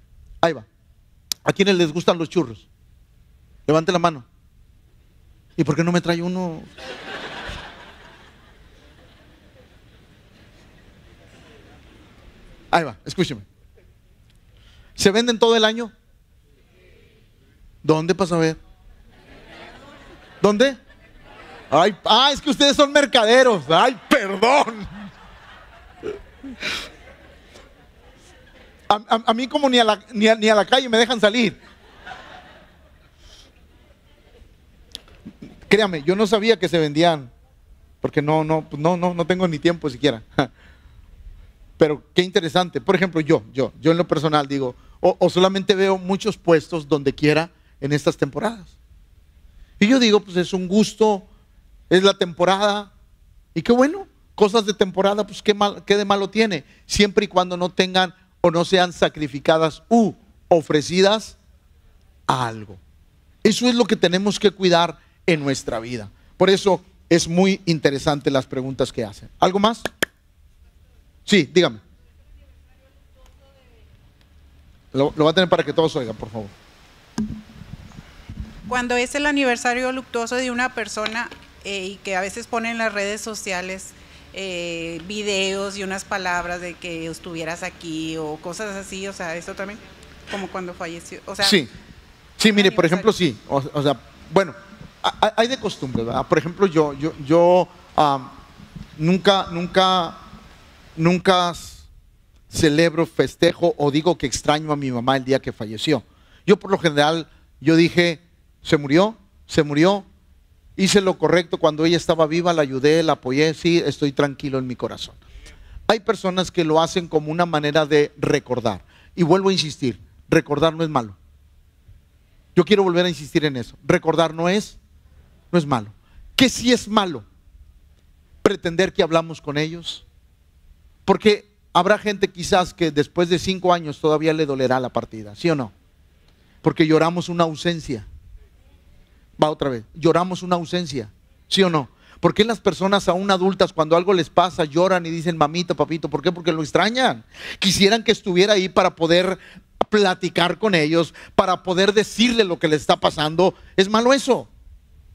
ahí va. ¿A quiénes les gustan los churros? Levante la mano. ¿Y por qué no me trae uno? Ahí va, escúcheme. ¿Se venden todo el año? ¿Dónde pasa a ver? ¿Dónde? ah, es que ustedes son mercaderos. Ay, perdón. A, mí como ni a, la, a la calle me dejan salir. Créame, yo no sabía que se vendían, porque no, no, no, no, no tengo ni tiempo siquiera. Pero qué interesante. Por ejemplo, yo, yo, yo en lo personal digo, o, solamente veo muchos puestos donde quiera en estas temporadas. Y yo digo, pues es un gusto, es la temporada, y qué bueno, cosas de temporada, pues qué, mal, qué de malo tiene, siempre y cuando no tengan o no sean sacrificadas u ofrecidas a algo. Eso es lo que tenemos que cuidar en nuestra vida. Por eso es muy interesante las preguntas que hacen. ¿Algo más? Sí, dígame. Lo, va a tener para que todos oigan, por favor. Cuando es el aniversario luctuoso de una persona eh, y que a veces ponen en las redes sociales eh, videos y unas palabras de que estuvieras aquí o cosas así, o sea, eso también, como cuando falleció. O sea, sí, sí, mire, por ejemplo, sí, o, sea, bueno, hay de costumbre, ¿verdad? Por ejemplo, yo, yo, yo nunca, nunca nunca celebro, festejo o digo que extraño a mi mamá el día que falleció. Yo por lo general, yo dije, se murió, se murió, hice lo correcto cuando ella estaba viva, la ayudé, la apoyé, sí, estoy tranquilo en mi corazón. Hay personas que lo hacen como una manera de recordar. Y vuelvo a insistir, recordar no es malo. Yo quiero volver a insistir en eso. Recordar no es, no es malo. ¿Qué sí es malo? Pretender que hablamos con ellos, porque habrá gente quizás que después de cinco años todavía le dolerá la partida, ¿sí o no? Porque lloramos una ausencia. Va otra vez, lloramos una ausencia, ¿sí o no? ¿Por qué las personas aún adultas cuando algo les pasa lloran y dicen mamito, papito? ¿Por qué? Porque lo extrañan. Quisieran que estuviera ahí para poder platicar con ellos, para poder decirle lo que les está pasando. ¿Es malo eso?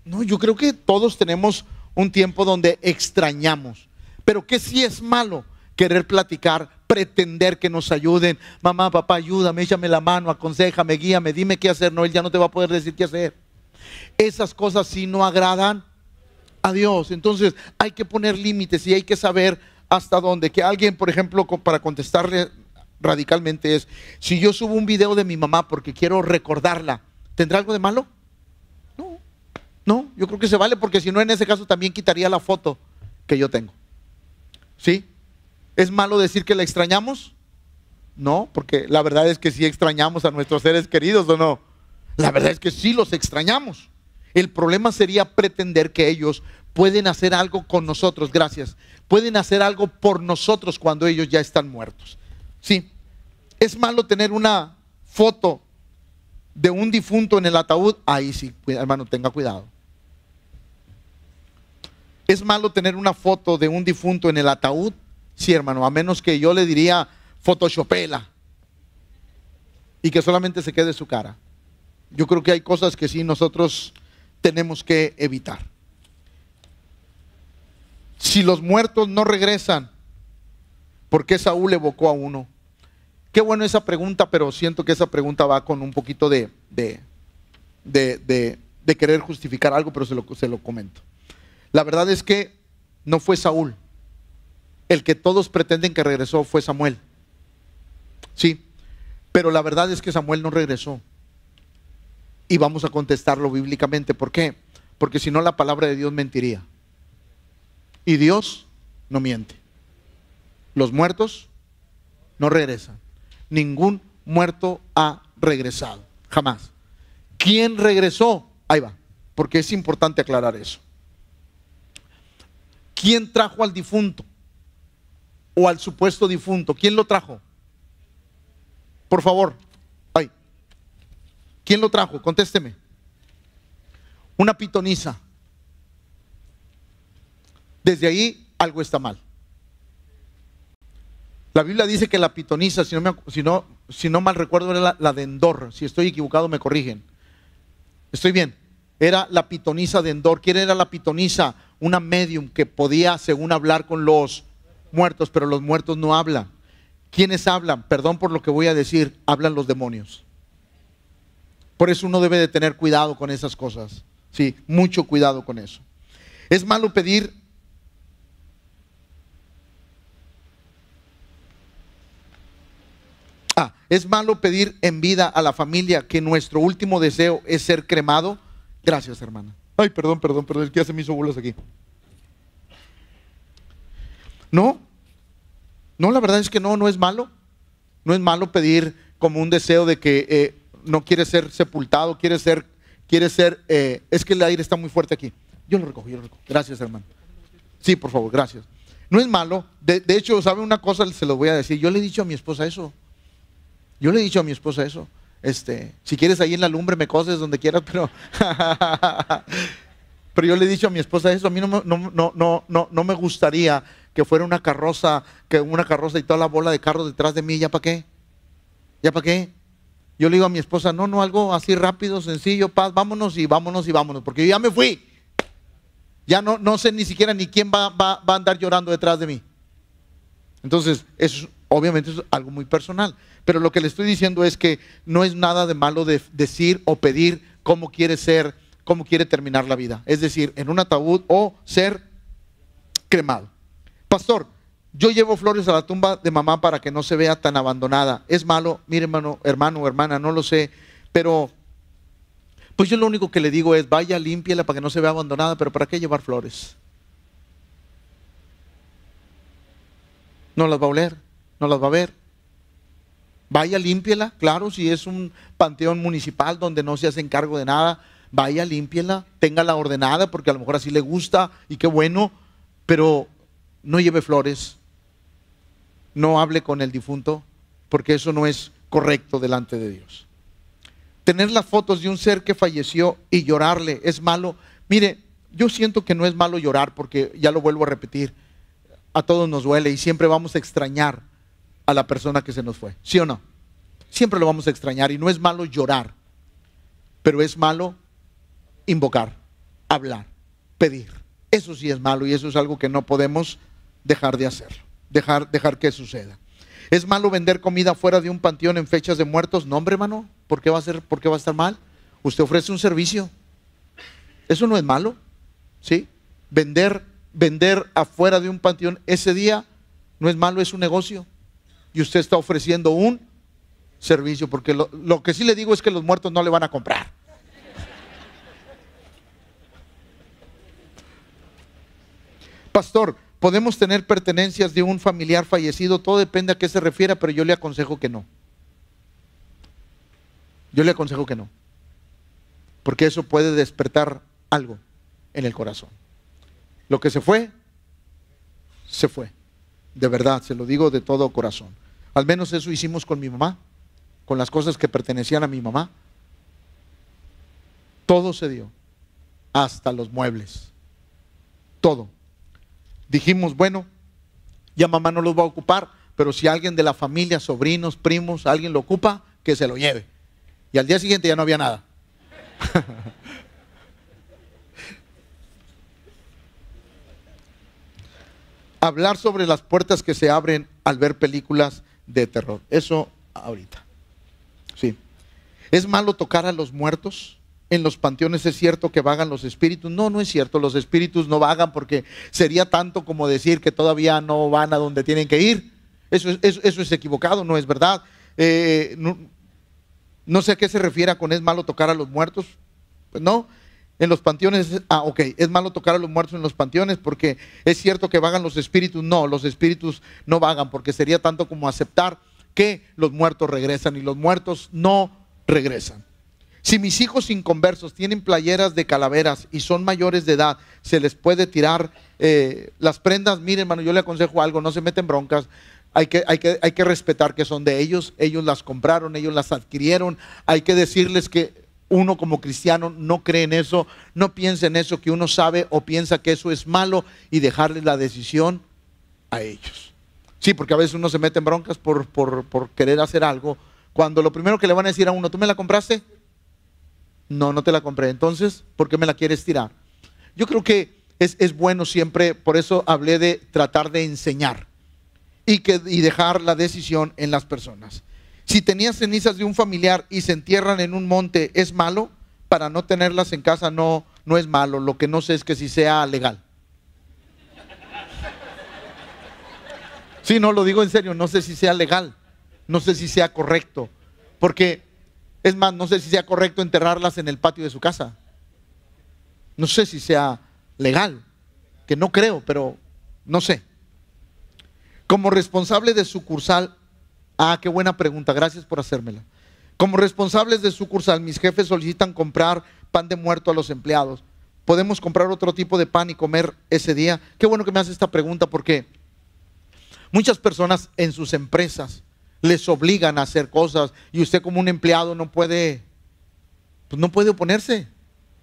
No, yo creo que todos tenemos un tiempo donde extrañamos. Pero ¿qué sí es malo? querer platicar, pretender que nos ayuden. Mamá, papá, ayúdame, échame la mano, aconsejame, guíame, dime qué hacer. No, él ya no te va a poder decir qué hacer. Esas cosas sí no agradan a Dios. Entonces hay que poner límites y hay que saber hasta dónde. Que alguien, por ejemplo, para contestarle radicalmente es, si yo subo un video de mi mamá porque quiero recordarla, ¿tendrá algo de malo? No, no, yo creo que se vale porque si no, en ese caso también quitaría la foto que yo tengo. ¿Sí? ¿Es malo decir que la extrañamos? No, porque la verdad es que sí extrañamos a nuestros seres queridos o no. La verdad es que sí los extrañamos. El problema sería pretender que ellos pueden hacer algo con nosotros, gracias. Pueden hacer algo por nosotros cuando ellos ya están muertos. Sí, es malo tener una foto de un difunto en el ataúd. Ahí sí, hermano, tenga cuidado. Es malo tener una foto de un difunto en el ataúd Sí, hermano, a menos que yo le diría photoshopela y que solamente se quede su cara. Yo creo que hay cosas que sí nosotros tenemos que evitar. Si los muertos no regresan, ¿por qué Saúl evocó a uno? Qué bueno esa pregunta, pero siento que esa pregunta va con un poquito de, de, querer justificar algo, pero se lo, se lo comento. La verdad es que no fue Saúl, el que todos pretenden que regresó fue Samuel. Sí, pero la verdad es que Samuel no regresó. Y vamos a contestarlo bíblicamente. ¿Por qué? Porque si no la palabra de Dios mentiría. Y Dios no miente. Los muertos no regresan. Ningún muerto ha regresado. Jamás. ¿Quién regresó? Ahí va. Porque es importante aclarar eso. ¿Quién trajo al difunto? o al supuesto difunto? ¿Quién lo trajo? Por favor. Ay. ¿Quién lo trajo? Contésteme. Una pitoniza. Desde ahí algo está mal. La Biblia dice que la pitoniza, si no, me, si no, si no mal recuerdo, era la, la, de Endor. Si estoy equivocado, me corrigen. Estoy bien. Era la pitoniza de Endor. ¿Quién era la pitoniza? Una medium que podía, según hablar con los muertos, pero los muertos no hablan. ¿Quiénes hablan? Perdón por lo que voy a decir, hablan los demonios. Por eso uno debe de tener cuidado con esas cosas. Sí, mucho cuidado con eso. Es malo pedir Ah, es malo pedir en vida a la familia que nuestro último deseo es ser cremado. Gracias, hermana. Ay, perdón, perdón, perdón, es que hace mis aquí. No, no, la verdad es que no, no es malo. No es malo pedir como un deseo de que eh, no quiere ser sepultado, quiere ser, quiere ser, eh, es que el aire está muy fuerte aquí. Yo lo recojo, yo lo recojo. Gracias, hermano. Sí, por favor, gracias. No es malo. De, hecho, ¿sabe una cosa? Se lo voy a decir. Yo le he dicho a mi esposa eso. Yo le he dicho a mi esposa eso. Este, si quieres ahí en la lumbre me coses donde quieras, pero... pero yo le he dicho a mi esposa eso. A mí no, no, no, no, no me gustaría que fuera una carroza, que una carroza y toda la bola de carro detrás de mí, ¿ya para qué? ¿Ya para qué? Yo le digo a mi esposa, no, no, algo así rápido, sencillo, paz, vámonos y vámonos y vámonos, porque yo ya me fui. Ya no, no sé ni siquiera ni quién va, a andar llorando detrás de mí. Entonces, eso obviamente es algo muy personal. Pero lo que le estoy diciendo es que no es nada de malo decir o pedir cómo quiere ser, cómo quiere terminar la vida. Es decir, en un ataúd o ser cremado. Pastor, yo llevo flores a la tumba de mamá para que no se vea tan abandonada. Es malo, mire hermano, hermano, hermana, no lo sé, pero pues yo lo único que le digo es, vaya, límpiela para que no se vea abandonada, pero ¿para qué llevar flores? No las va a oler, no las va a ver. Vaya, límpiela, claro, si es un panteón municipal donde no se hace cargo de nada, vaya, límpiela, téngala ordenada, porque a lo mejor así le gusta y qué bueno, pero no lleve flores, no hable con el difunto, porque eso no es correcto delante de Dios. Tener las fotos de un ser que falleció y llorarle es malo. Mire, yo siento que no es malo llorar porque, ya lo vuelvo a repetir, a todos nos duele y siempre vamos a extrañar a la persona que se nos fue, ¿sí o no? Siempre lo vamos a extrañar y no es malo llorar, pero es malo invocar, hablar, pedir. Eso sí es malo y eso es algo que no podemos dejar de hacerlo, dejar, dejar que suceda. ¿Es malo vender comida fuera de un panteón en fechas de muertos? No, hombre, hermano, ¿por qué va a, ser, por va a estar mal? Usted ofrece un servicio. Eso no es malo, ¿sí? Vender, vender afuera de un panteón ese día no es malo, es un negocio. Y usted está ofreciendo un servicio, porque lo, lo que sí le digo es que los muertos no le van a comprar. Pastor, podemos tener pertenencias de un familiar fallecido, todo depende a qué se refiera, pero yo le aconsejo que no. Yo le aconsejo que no, porque eso puede despertar algo en el corazón. Lo que se fue, se fue. De verdad, se lo digo de todo corazón. Al menos eso hicimos con mi mamá, con las cosas que pertenecían a mi mamá. Todo se dio, hasta los muebles. Todo dijimos, bueno, ya mamá no los va a ocupar, pero si alguien de la familia, sobrinos, primos, alguien lo ocupa, que se lo lleve. Y al día siguiente ya no había nada. Hablar sobre las puertas que se abren al ver películas de terror. Eso ahorita. Sí. ¿Es malo tocar a los muertos? en los panteones es cierto que vagan los espíritus. No, no es cierto, los espíritus no vagan porque sería tanto como decir que todavía no van a donde tienen que ir. Eso es, eso, es equivocado, no es verdad. Eh, no, sé a qué se refiere con es malo tocar a los muertos. Pues no, en los panteones, ah, ok, es malo tocar a los muertos en los panteones porque es cierto que vagan los espíritus. No, los espíritus no vagan porque sería tanto como aceptar que los muertos regresan y los muertos no regresan. Si mis hijos inconversos tienen playeras de calaveras y son mayores de edad, se les puede tirar eh, las prendas. Miren, hermano, yo le aconsejo algo, no se meten broncas. Hay que, hay, que, hay que respetar que son de ellos, ellos las compraron, ellos las adquirieron. Hay que decirles que uno como cristiano no cree en eso, no piensa en eso, que uno sabe o piensa que eso es malo y dejarles la decisión a ellos. Sí, porque a veces uno se mete en broncas por, por, por querer hacer algo, cuando lo primero que le van a decir a uno, ¿tú me la compraste? No, no te la compré. Entonces, ¿por qué me la quieres tirar? Yo creo que es, bueno siempre, por eso hablé de tratar de enseñar y, que, dejar la decisión en las personas. Si tenías cenizas de un familiar y se entierran en un monte, ¿es malo? Para no tenerlas en casa no, no es malo. Lo que no sé es que si sea legal. Sí, no, lo digo en serio, no sé si sea legal, no sé si sea correcto, porque es más, no sé si sea correcto enterrarlas en el patio de su casa. No sé si sea legal, que no creo, pero no sé. Como responsable de sucursal, ah, qué buena pregunta, gracias por hacérmela. Como responsables de sucursal, mis jefes solicitan comprar pan de muerto a los empleados. ¿Podemos comprar otro tipo de pan y comer ese día? Qué bueno que me hace esta pregunta porque muchas personas en sus empresas les obligan a hacer cosas y usted como un empleado no puede, pues, no puede oponerse.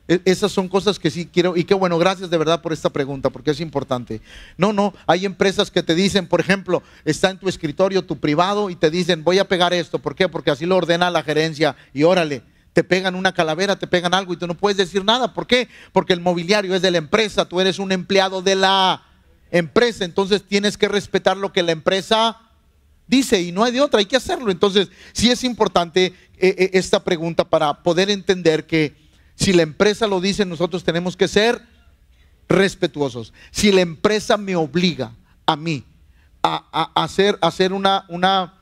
E, esas son cosas que sí quiero, y qué bueno, gracias de verdad por esta pregunta, porque es importante. No, no, hay empresas que te dicen, por ejemplo, está en tu escritorio, tu privado, y te dicen, voy a pegar esto, ¿por qué? Porque así lo ordena la gerencia, y órale, te pegan una calavera, te pegan algo, y tú no puedes decir nada, ¿por qué? Porque el mobiliario es de la empresa, tú eres un empleado de la empresa, entonces tienes que respetar lo que la empresa dice y no hay de otra, hay que hacerlo. Entonces, sí es importante eh, eh, esta pregunta para poder entender que si la empresa lo dice, nosotros tenemos que ser respetuosos. Si la empresa me obliga a mí a, hacer, hacer una, una,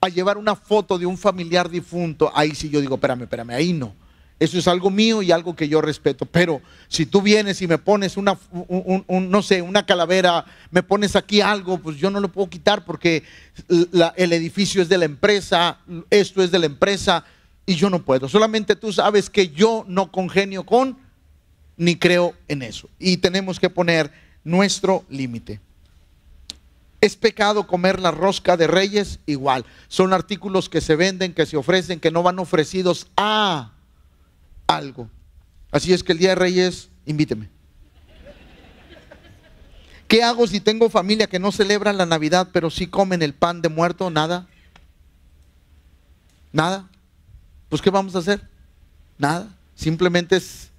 a llevar una foto de un familiar difunto, ahí sí yo digo, espérame, espérame, ahí no. Eso es algo mío y algo que yo respeto. Pero si tú vienes y me pones una, no sé, una calavera, me pones aquí algo, pues yo no lo puedo quitar porque el edificio es de la empresa, esto es de la empresa y yo no puedo. Solamente tú sabes que yo no congenio con ni creo en eso. Y tenemos que poner nuestro límite. ¿Es pecado comer la rosca de reyes? Igual. Son artículos que se venden, que se ofrecen, que no van ofrecidos a algo. Así es que el día de Reyes, invíteme. ¿Qué hago si tengo familia que no celebra la Navidad, pero sí comen el pan de muerto? Nada. Nada. Pues ¿qué vamos a hacer? Nada. Simplemente es,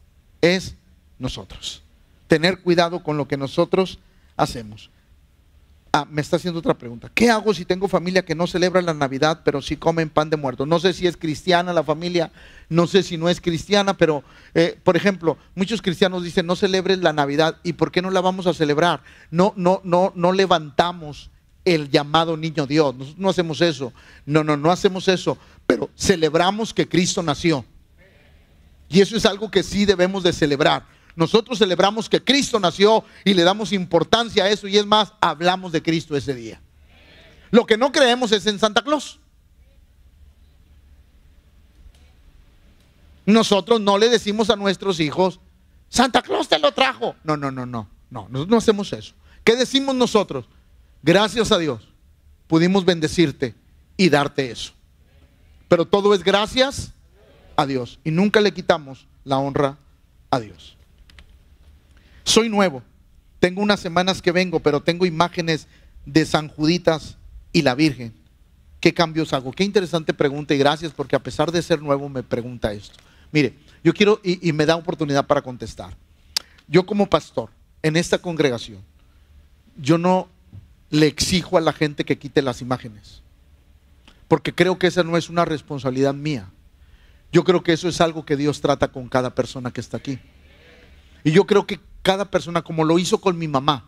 es nosotros. Tener cuidado con lo que nosotros hacemos. Ah, me está haciendo otra pregunta. ¿Qué hago si tengo familia que no celebra la Navidad, pero sí comen pan de muerto? No sé si es cristiana la familia, no sé si no es cristiana, pero, eh, por ejemplo, muchos cristianos dicen, no celebres la Navidad, ¿y por qué no la vamos a celebrar? No, no, no, no levantamos el llamado niño Dios. no hacemos eso. No, no, no hacemos eso, pero celebramos que Cristo nació. Y eso es algo que sí debemos de celebrar nosotros celebramos que Cristo nació y le damos importancia a eso y es más, hablamos de Cristo ese día. Lo que no creemos es en Santa Claus. Nosotros no le decimos a nuestros hijos, Santa Claus te lo trajo. No, no, no, no, no, nosotros no hacemos eso. ¿Qué decimos nosotros? Gracias a Dios pudimos bendecirte y darte eso. Pero todo es gracias a Dios y nunca le quitamos la honra a Dios. Soy nuevo. Tengo unas semanas que vengo, pero tengo imágenes de San Juditas y la Virgen. ¿Qué cambios hago? Qué interesante pregunta y gracias porque a pesar de ser nuevo me pregunta esto. Mire, yo quiero y, me da oportunidad para contestar. Yo como pastor en esta congregación, yo no le exijo a la gente que quite las imágenes, porque creo que esa no es una responsabilidad mía. Yo creo que eso es algo que Dios trata con cada persona que está aquí. Y yo creo que cada persona, como lo hizo con mi mamá,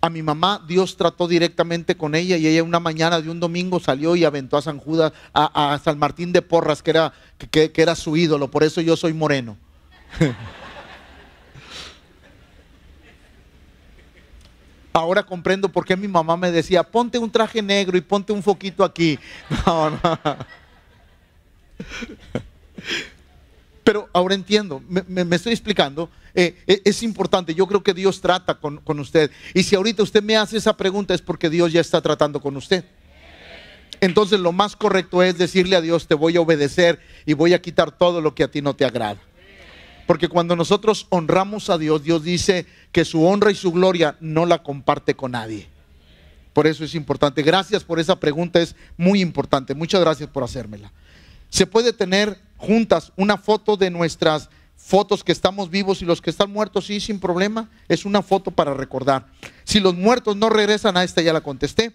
a mi mamá Dios trató directamente con ella y ella una mañana de un domingo salió y aventó a San Judas, a, San Martín de Porras, que era, que, era su ídolo, por eso yo soy moreno. Ahora comprendo por qué mi mamá me decía, ponte un traje negro y ponte un foquito aquí. No, no. Pero ahora entiendo, me, estoy explicando. Eh, eh, es importante, yo creo que Dios trata con, con, usted. Y si ahorita usted me hace esa pregunta es porque Dios ya está tratando con usted. Entonces lo más correcto es decirle a Dios, te voy a obedecer y voy a quitar todo lo que a ti no te agrada. Porque cuando nosotros honramos a Dios, Dios dice que su honra y su gloria no la comparte con nadie. Por eso es importante. Gracias por esa pregunta, es muy importante. Muchas gracias por hacérmela. Se puede tener juntas una foto de nuestras fotos que estamos vivos y los que están muertos, sí, sin problema, es una foto para recordar. Si los muertos no regresan, a esta ya la contesté.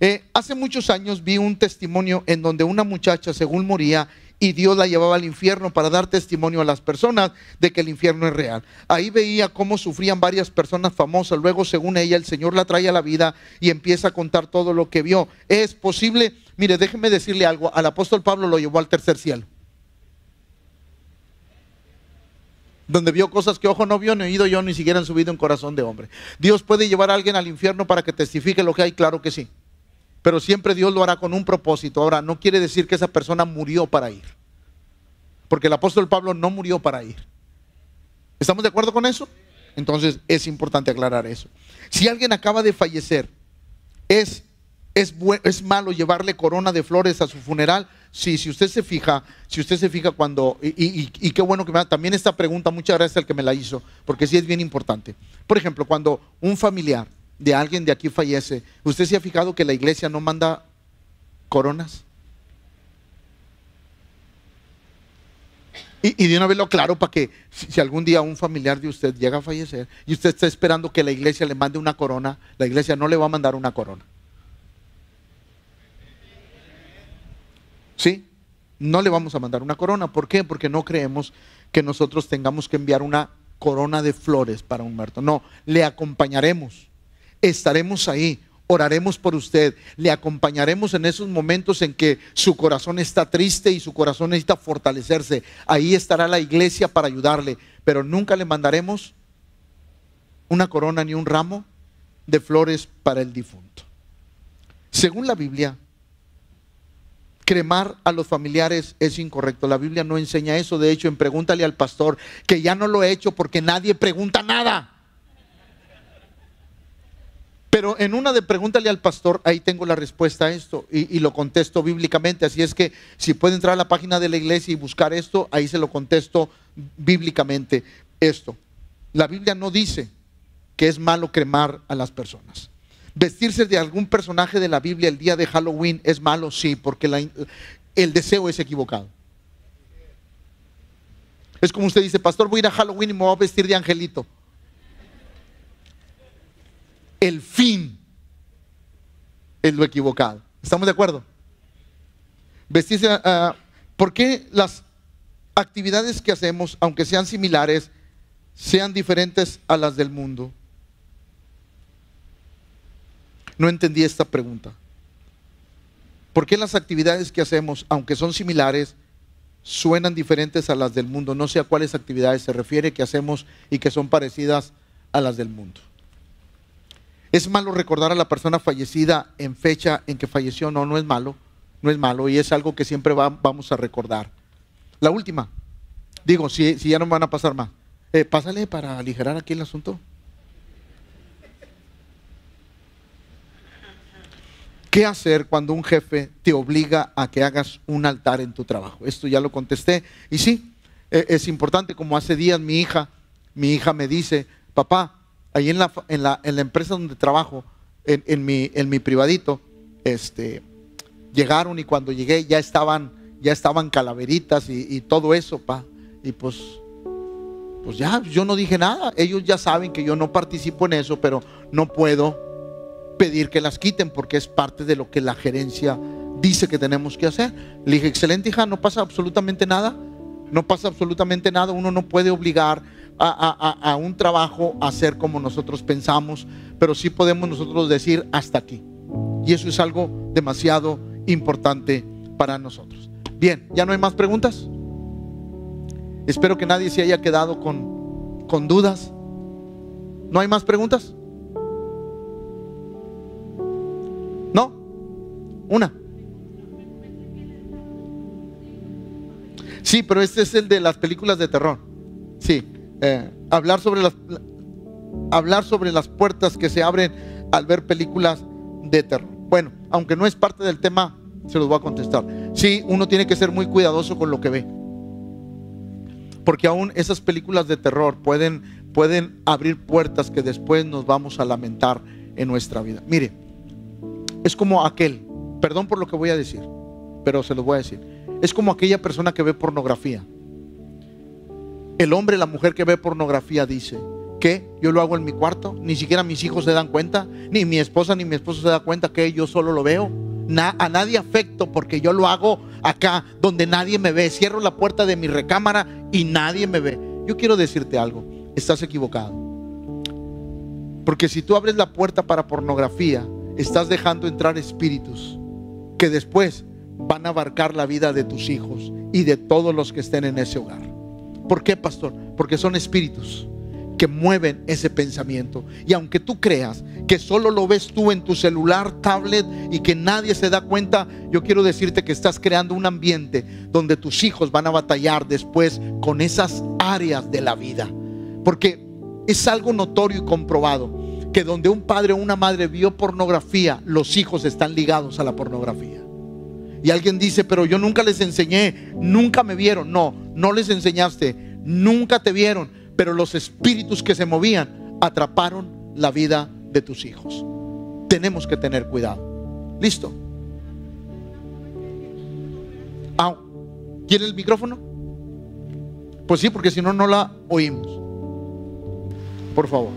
Eh, hace muchos años vi un testimonio en donde una muchacha, según moría, y Dios la llevaba al infierno para dar testimonio a las personas de que el infierno es real. Ahí veía cómo sufrían varias personas famosas. Luego, según ella, el Señor la trae a la vida y empieza a contar todo lo que vio. Es posible, mire, déjeme decirle algo, al apóstol Pablo lo llevó al tercer cielo. donde vio cosas que ojo no vio, ni oído yo, ni siquiera su subido en corazón de hombre. ¿Dios puede llevar a alguien al infierno para que testifique lo que hay? Claro que sí. Pero siempre Dios lo hará con un propósito. Ahora, no quiere decir que esa persona murió para ir. Porque el apóstol Pablo no murió para ir. ¿Estamos de acuerdo con eso? Entonces es importante aclarar eso. Si alguien acaba de fallecer, es, es, es malo llevarle corona de flores a su funeral Sí, si usted se fija, si usted se fija cuando, y, qué bueno que me también esta pregunta, muchas gracias al que me la hizo, porque sí es bien importante. Por ejemplo, cuando un familiar de alguien de aquí fallece, ¿usted se ha fijado que la iglesia no manda coronas? Y, de una vez lo claro para que si, algún día un familiar de usted llega a fallecer y usted está esperando que la iglesia le mande una corona, la iglesia no le va a mandar una corona. ¿Sí? No le vamos a mandar una corona. ¿Por qué? Porque no creemos que nosotros tengamos que enviar una corona de flores para un muerto. No, le acompañaremos. Estaremos ahí, oraremos por usted, le acompañaremos en esos momentos en que su corazón está triste y su corazón necesita fortalecerse. Ahí estará la iglesia para ayudarle, pero nunca le mandaremos una corona ni un ramo de flores para el difunto. Según la Biblia, cremar a los familiares es incorrecto. La Biblia no enseña eso. De hecho, en pregúntale al pastor que ya no lo he hecho porque nadie pregunta nada. Pero en una de pregúntale al pastor, ahí tengo la respuesta a esto y, y, lo contesto bíblicamente. Así es que si puede entrar a la página de la iglesia y buscar esto, ahí se lo contesto bíblicamente esto. La Biblia no dice que es malo cremar a las personas vestirse de algún personaje de la Biblia el día de Halloween es malo, sí, porque el deseo es equivocado. Es como usted dice, pastor, voy a ir a Halloween y me voy a vestir de angelito. El fin es lo equivocado. ¿Estamos de acuerdo? Vestirse... Ah, ah, ¿Por qué las actividades que hacemos, aunque sean similares, sean diferentes a las del mundo? no entendí esta pregunta. ¿Por qué las actividades que hacemos, aunque son similares, suenan diferentes a las del mundo? No sé a cuáles actividades se refiere que hacemos y que son parecidas a las del mundo. ¿Es malo recordar a la persona fallecida en fecha en que falleció? No, no es malo. No es malo y es algo que siempre vamos a recordar. La última. Digo, si, ya no van a pasar más. Eh, pásale para aligerar aquí el asunto. ¿Qué hacer cuando un jefe te obliga a que hagas un altar en tu trabajo? Esto ya lo contesté. Y sí, e, es importante, como hace días mi hija, mi hija me dice, papá, ahí en la, en la, empresa donde trabajo, en, mi, en mi privadito, este, llegaron y cuando llegué ya estaban, ya estaban calaveritas y, todo eso, pa. Y pues, pues ya, yo no dije nada. Ellos ya saben que yo no participo en eso, pero no puedo pedir que las quiten porque es parte de lo que la gerencia dice que tenemos que hacer. Le dije, excelente hija, no pasa absolutamente nada, no pasa absolutamente nada, uno no puede obligar a, un trabajo a hacer como nosotros pensamos, pero sí podemos nosotros decir hasta aquí. Y eso es algo demasiado importante para nosotros. Bien, ¿ya no hay más preguntas? Espero que nadie se haya quedado con, con dudas. ¿No hay más preguntas? Una. Sí, pero este es el de las películas de terror. Sí. Eh, hablar, sobre las, hablar sobre las puertas que se abren al ver películas de terror. Bueno, aunque no es parte del tema, se los voy a contestar. Sí, uno tiene que ser muy cuidadoso con lo que ve. Porque aún esas películas de terror pueden, pueden abrir puertas que después nos vamos a lamentar en nuestra vida. Mire, es como aquel Perdón por lo que voy a decir, pero se lo voy a decir. Es como aquella persona que ve pornografía. El hombre, la mujer que ve pornografía dice, ¿qué? Yo lo hago en mi cuarto, ni siquiera mis hijos se dan cuenta, ni mi esposa ni mi esposo se da cuenta que yo solo lo veo. a nadie afecto porque yo lo hago acá donde nadie me ve. Cierro la puerta de mi recámara y nadie me ve. Yo quiero decirte algo, estás equivocado. Porque si tú abres la puerta para pornografía, estás dejando entrar espíritus que después van a abarcar la vida de tus hijos y de todos los que estén en ese hogar. ¿Por qué, pastor? Porque son espíritus que mueven ese pensamiento. Y aunque tú creas que solo lo ves tú en tu celular, tablet y que nadie se da cuenta, yo quiero decirte que estás creando un ambiente donde tus hijos van a batallar después con esas áreas de la vida. Porque es algo notorio y comprobado que donde un padre o una madre vio pornografía, los hijos están ligados a la pornografía. Y alguien dice, pero yo nunca les enseñé, nunca me vieron. No, no les enseñaste, nunca te vieron, pero los espíritus que se movían atraparon la vida de tus hijos. Tenemos que tener cuidado. ¿Listo? Ah, ¿Quiere el micrófono? Pues sí, porque si no, no la oímos. Por favor.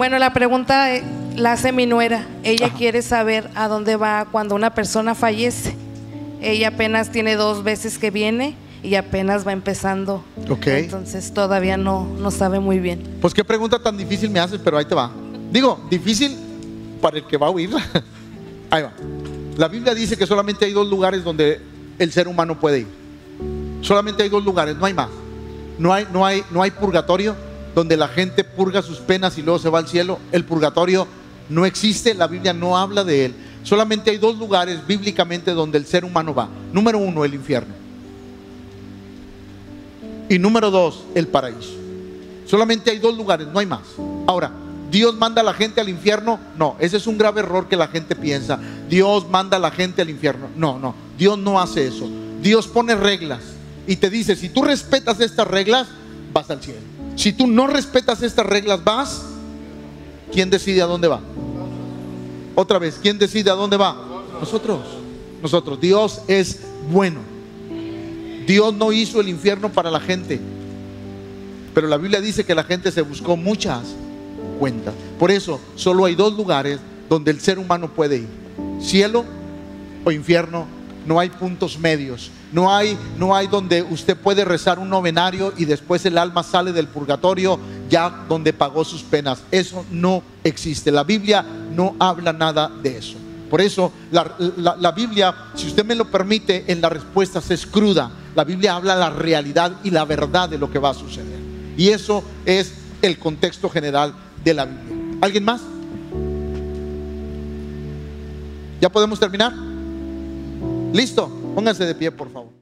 Bueno, la pregunta eh, la hace mi nuera. Ella quiere saber a dónde va cuando una persona fallece. Ella apenas tiene dos veces que viene y apenas va empezando. Entonces todavía no, no sabe muy bien. Pues qué pregunta tan difícil me haces, pero ahí te va. Digo, difícil para el que va a huir. Ahí va. La Biblia dice que solamente hay dos lugares donde el ser humano puede ir. Solamente hay dos lugares, no hay más. No hay, no hay, no hay purgatorio donde la gente purga sus penas y luego se va al cielo. El purgatorio no existe, la Biblia no habla de él. Solamente hay dos lugares bíblicamente donde el ser humano va. Número uno, el infierno. Y número dos, el paraíso. Solamente hay dos lugares, no hay más. Ahora, ¿Dios manda a la gente al infierno? No, ese es un grave error que la gente piensa. Dios manda a la gente al infierno. No, no, Dios no hace eso. Dios pone reglas y te dice, si tú respetas estas reglas, vas al cielo. Si tú no respetas estas reglas, vas. ¿Quién decide a dónde va? Otra vez, ¿quién decide a dónde va? Nosotros. Nosotros. Dios es bueno. Dios no hizo el infierno para la gente. Pero la Biblia dice que la gente se buscó muchas cuentas. Por eso, solo hay dos lugares donde el ser humano puede ir. Cielo o infierno. No hay puntos medios no hay, no hay donde usted puede rezar un novenario y después el alma sale del purgatorio ya donde pagó sus penas. Eso no existe. La Biblia no habla nada de eso. Por eso la, Biblia, si usted me lo permite, en la respuesta es cruda. La Biblia habla la realidad y la verdad de lo que va a suceder. Y eso es el contexto general de la Biblia. ¿Alguien más? ¿Ya podemos terminar? ¿Listo? Pónganse de pie, por favor.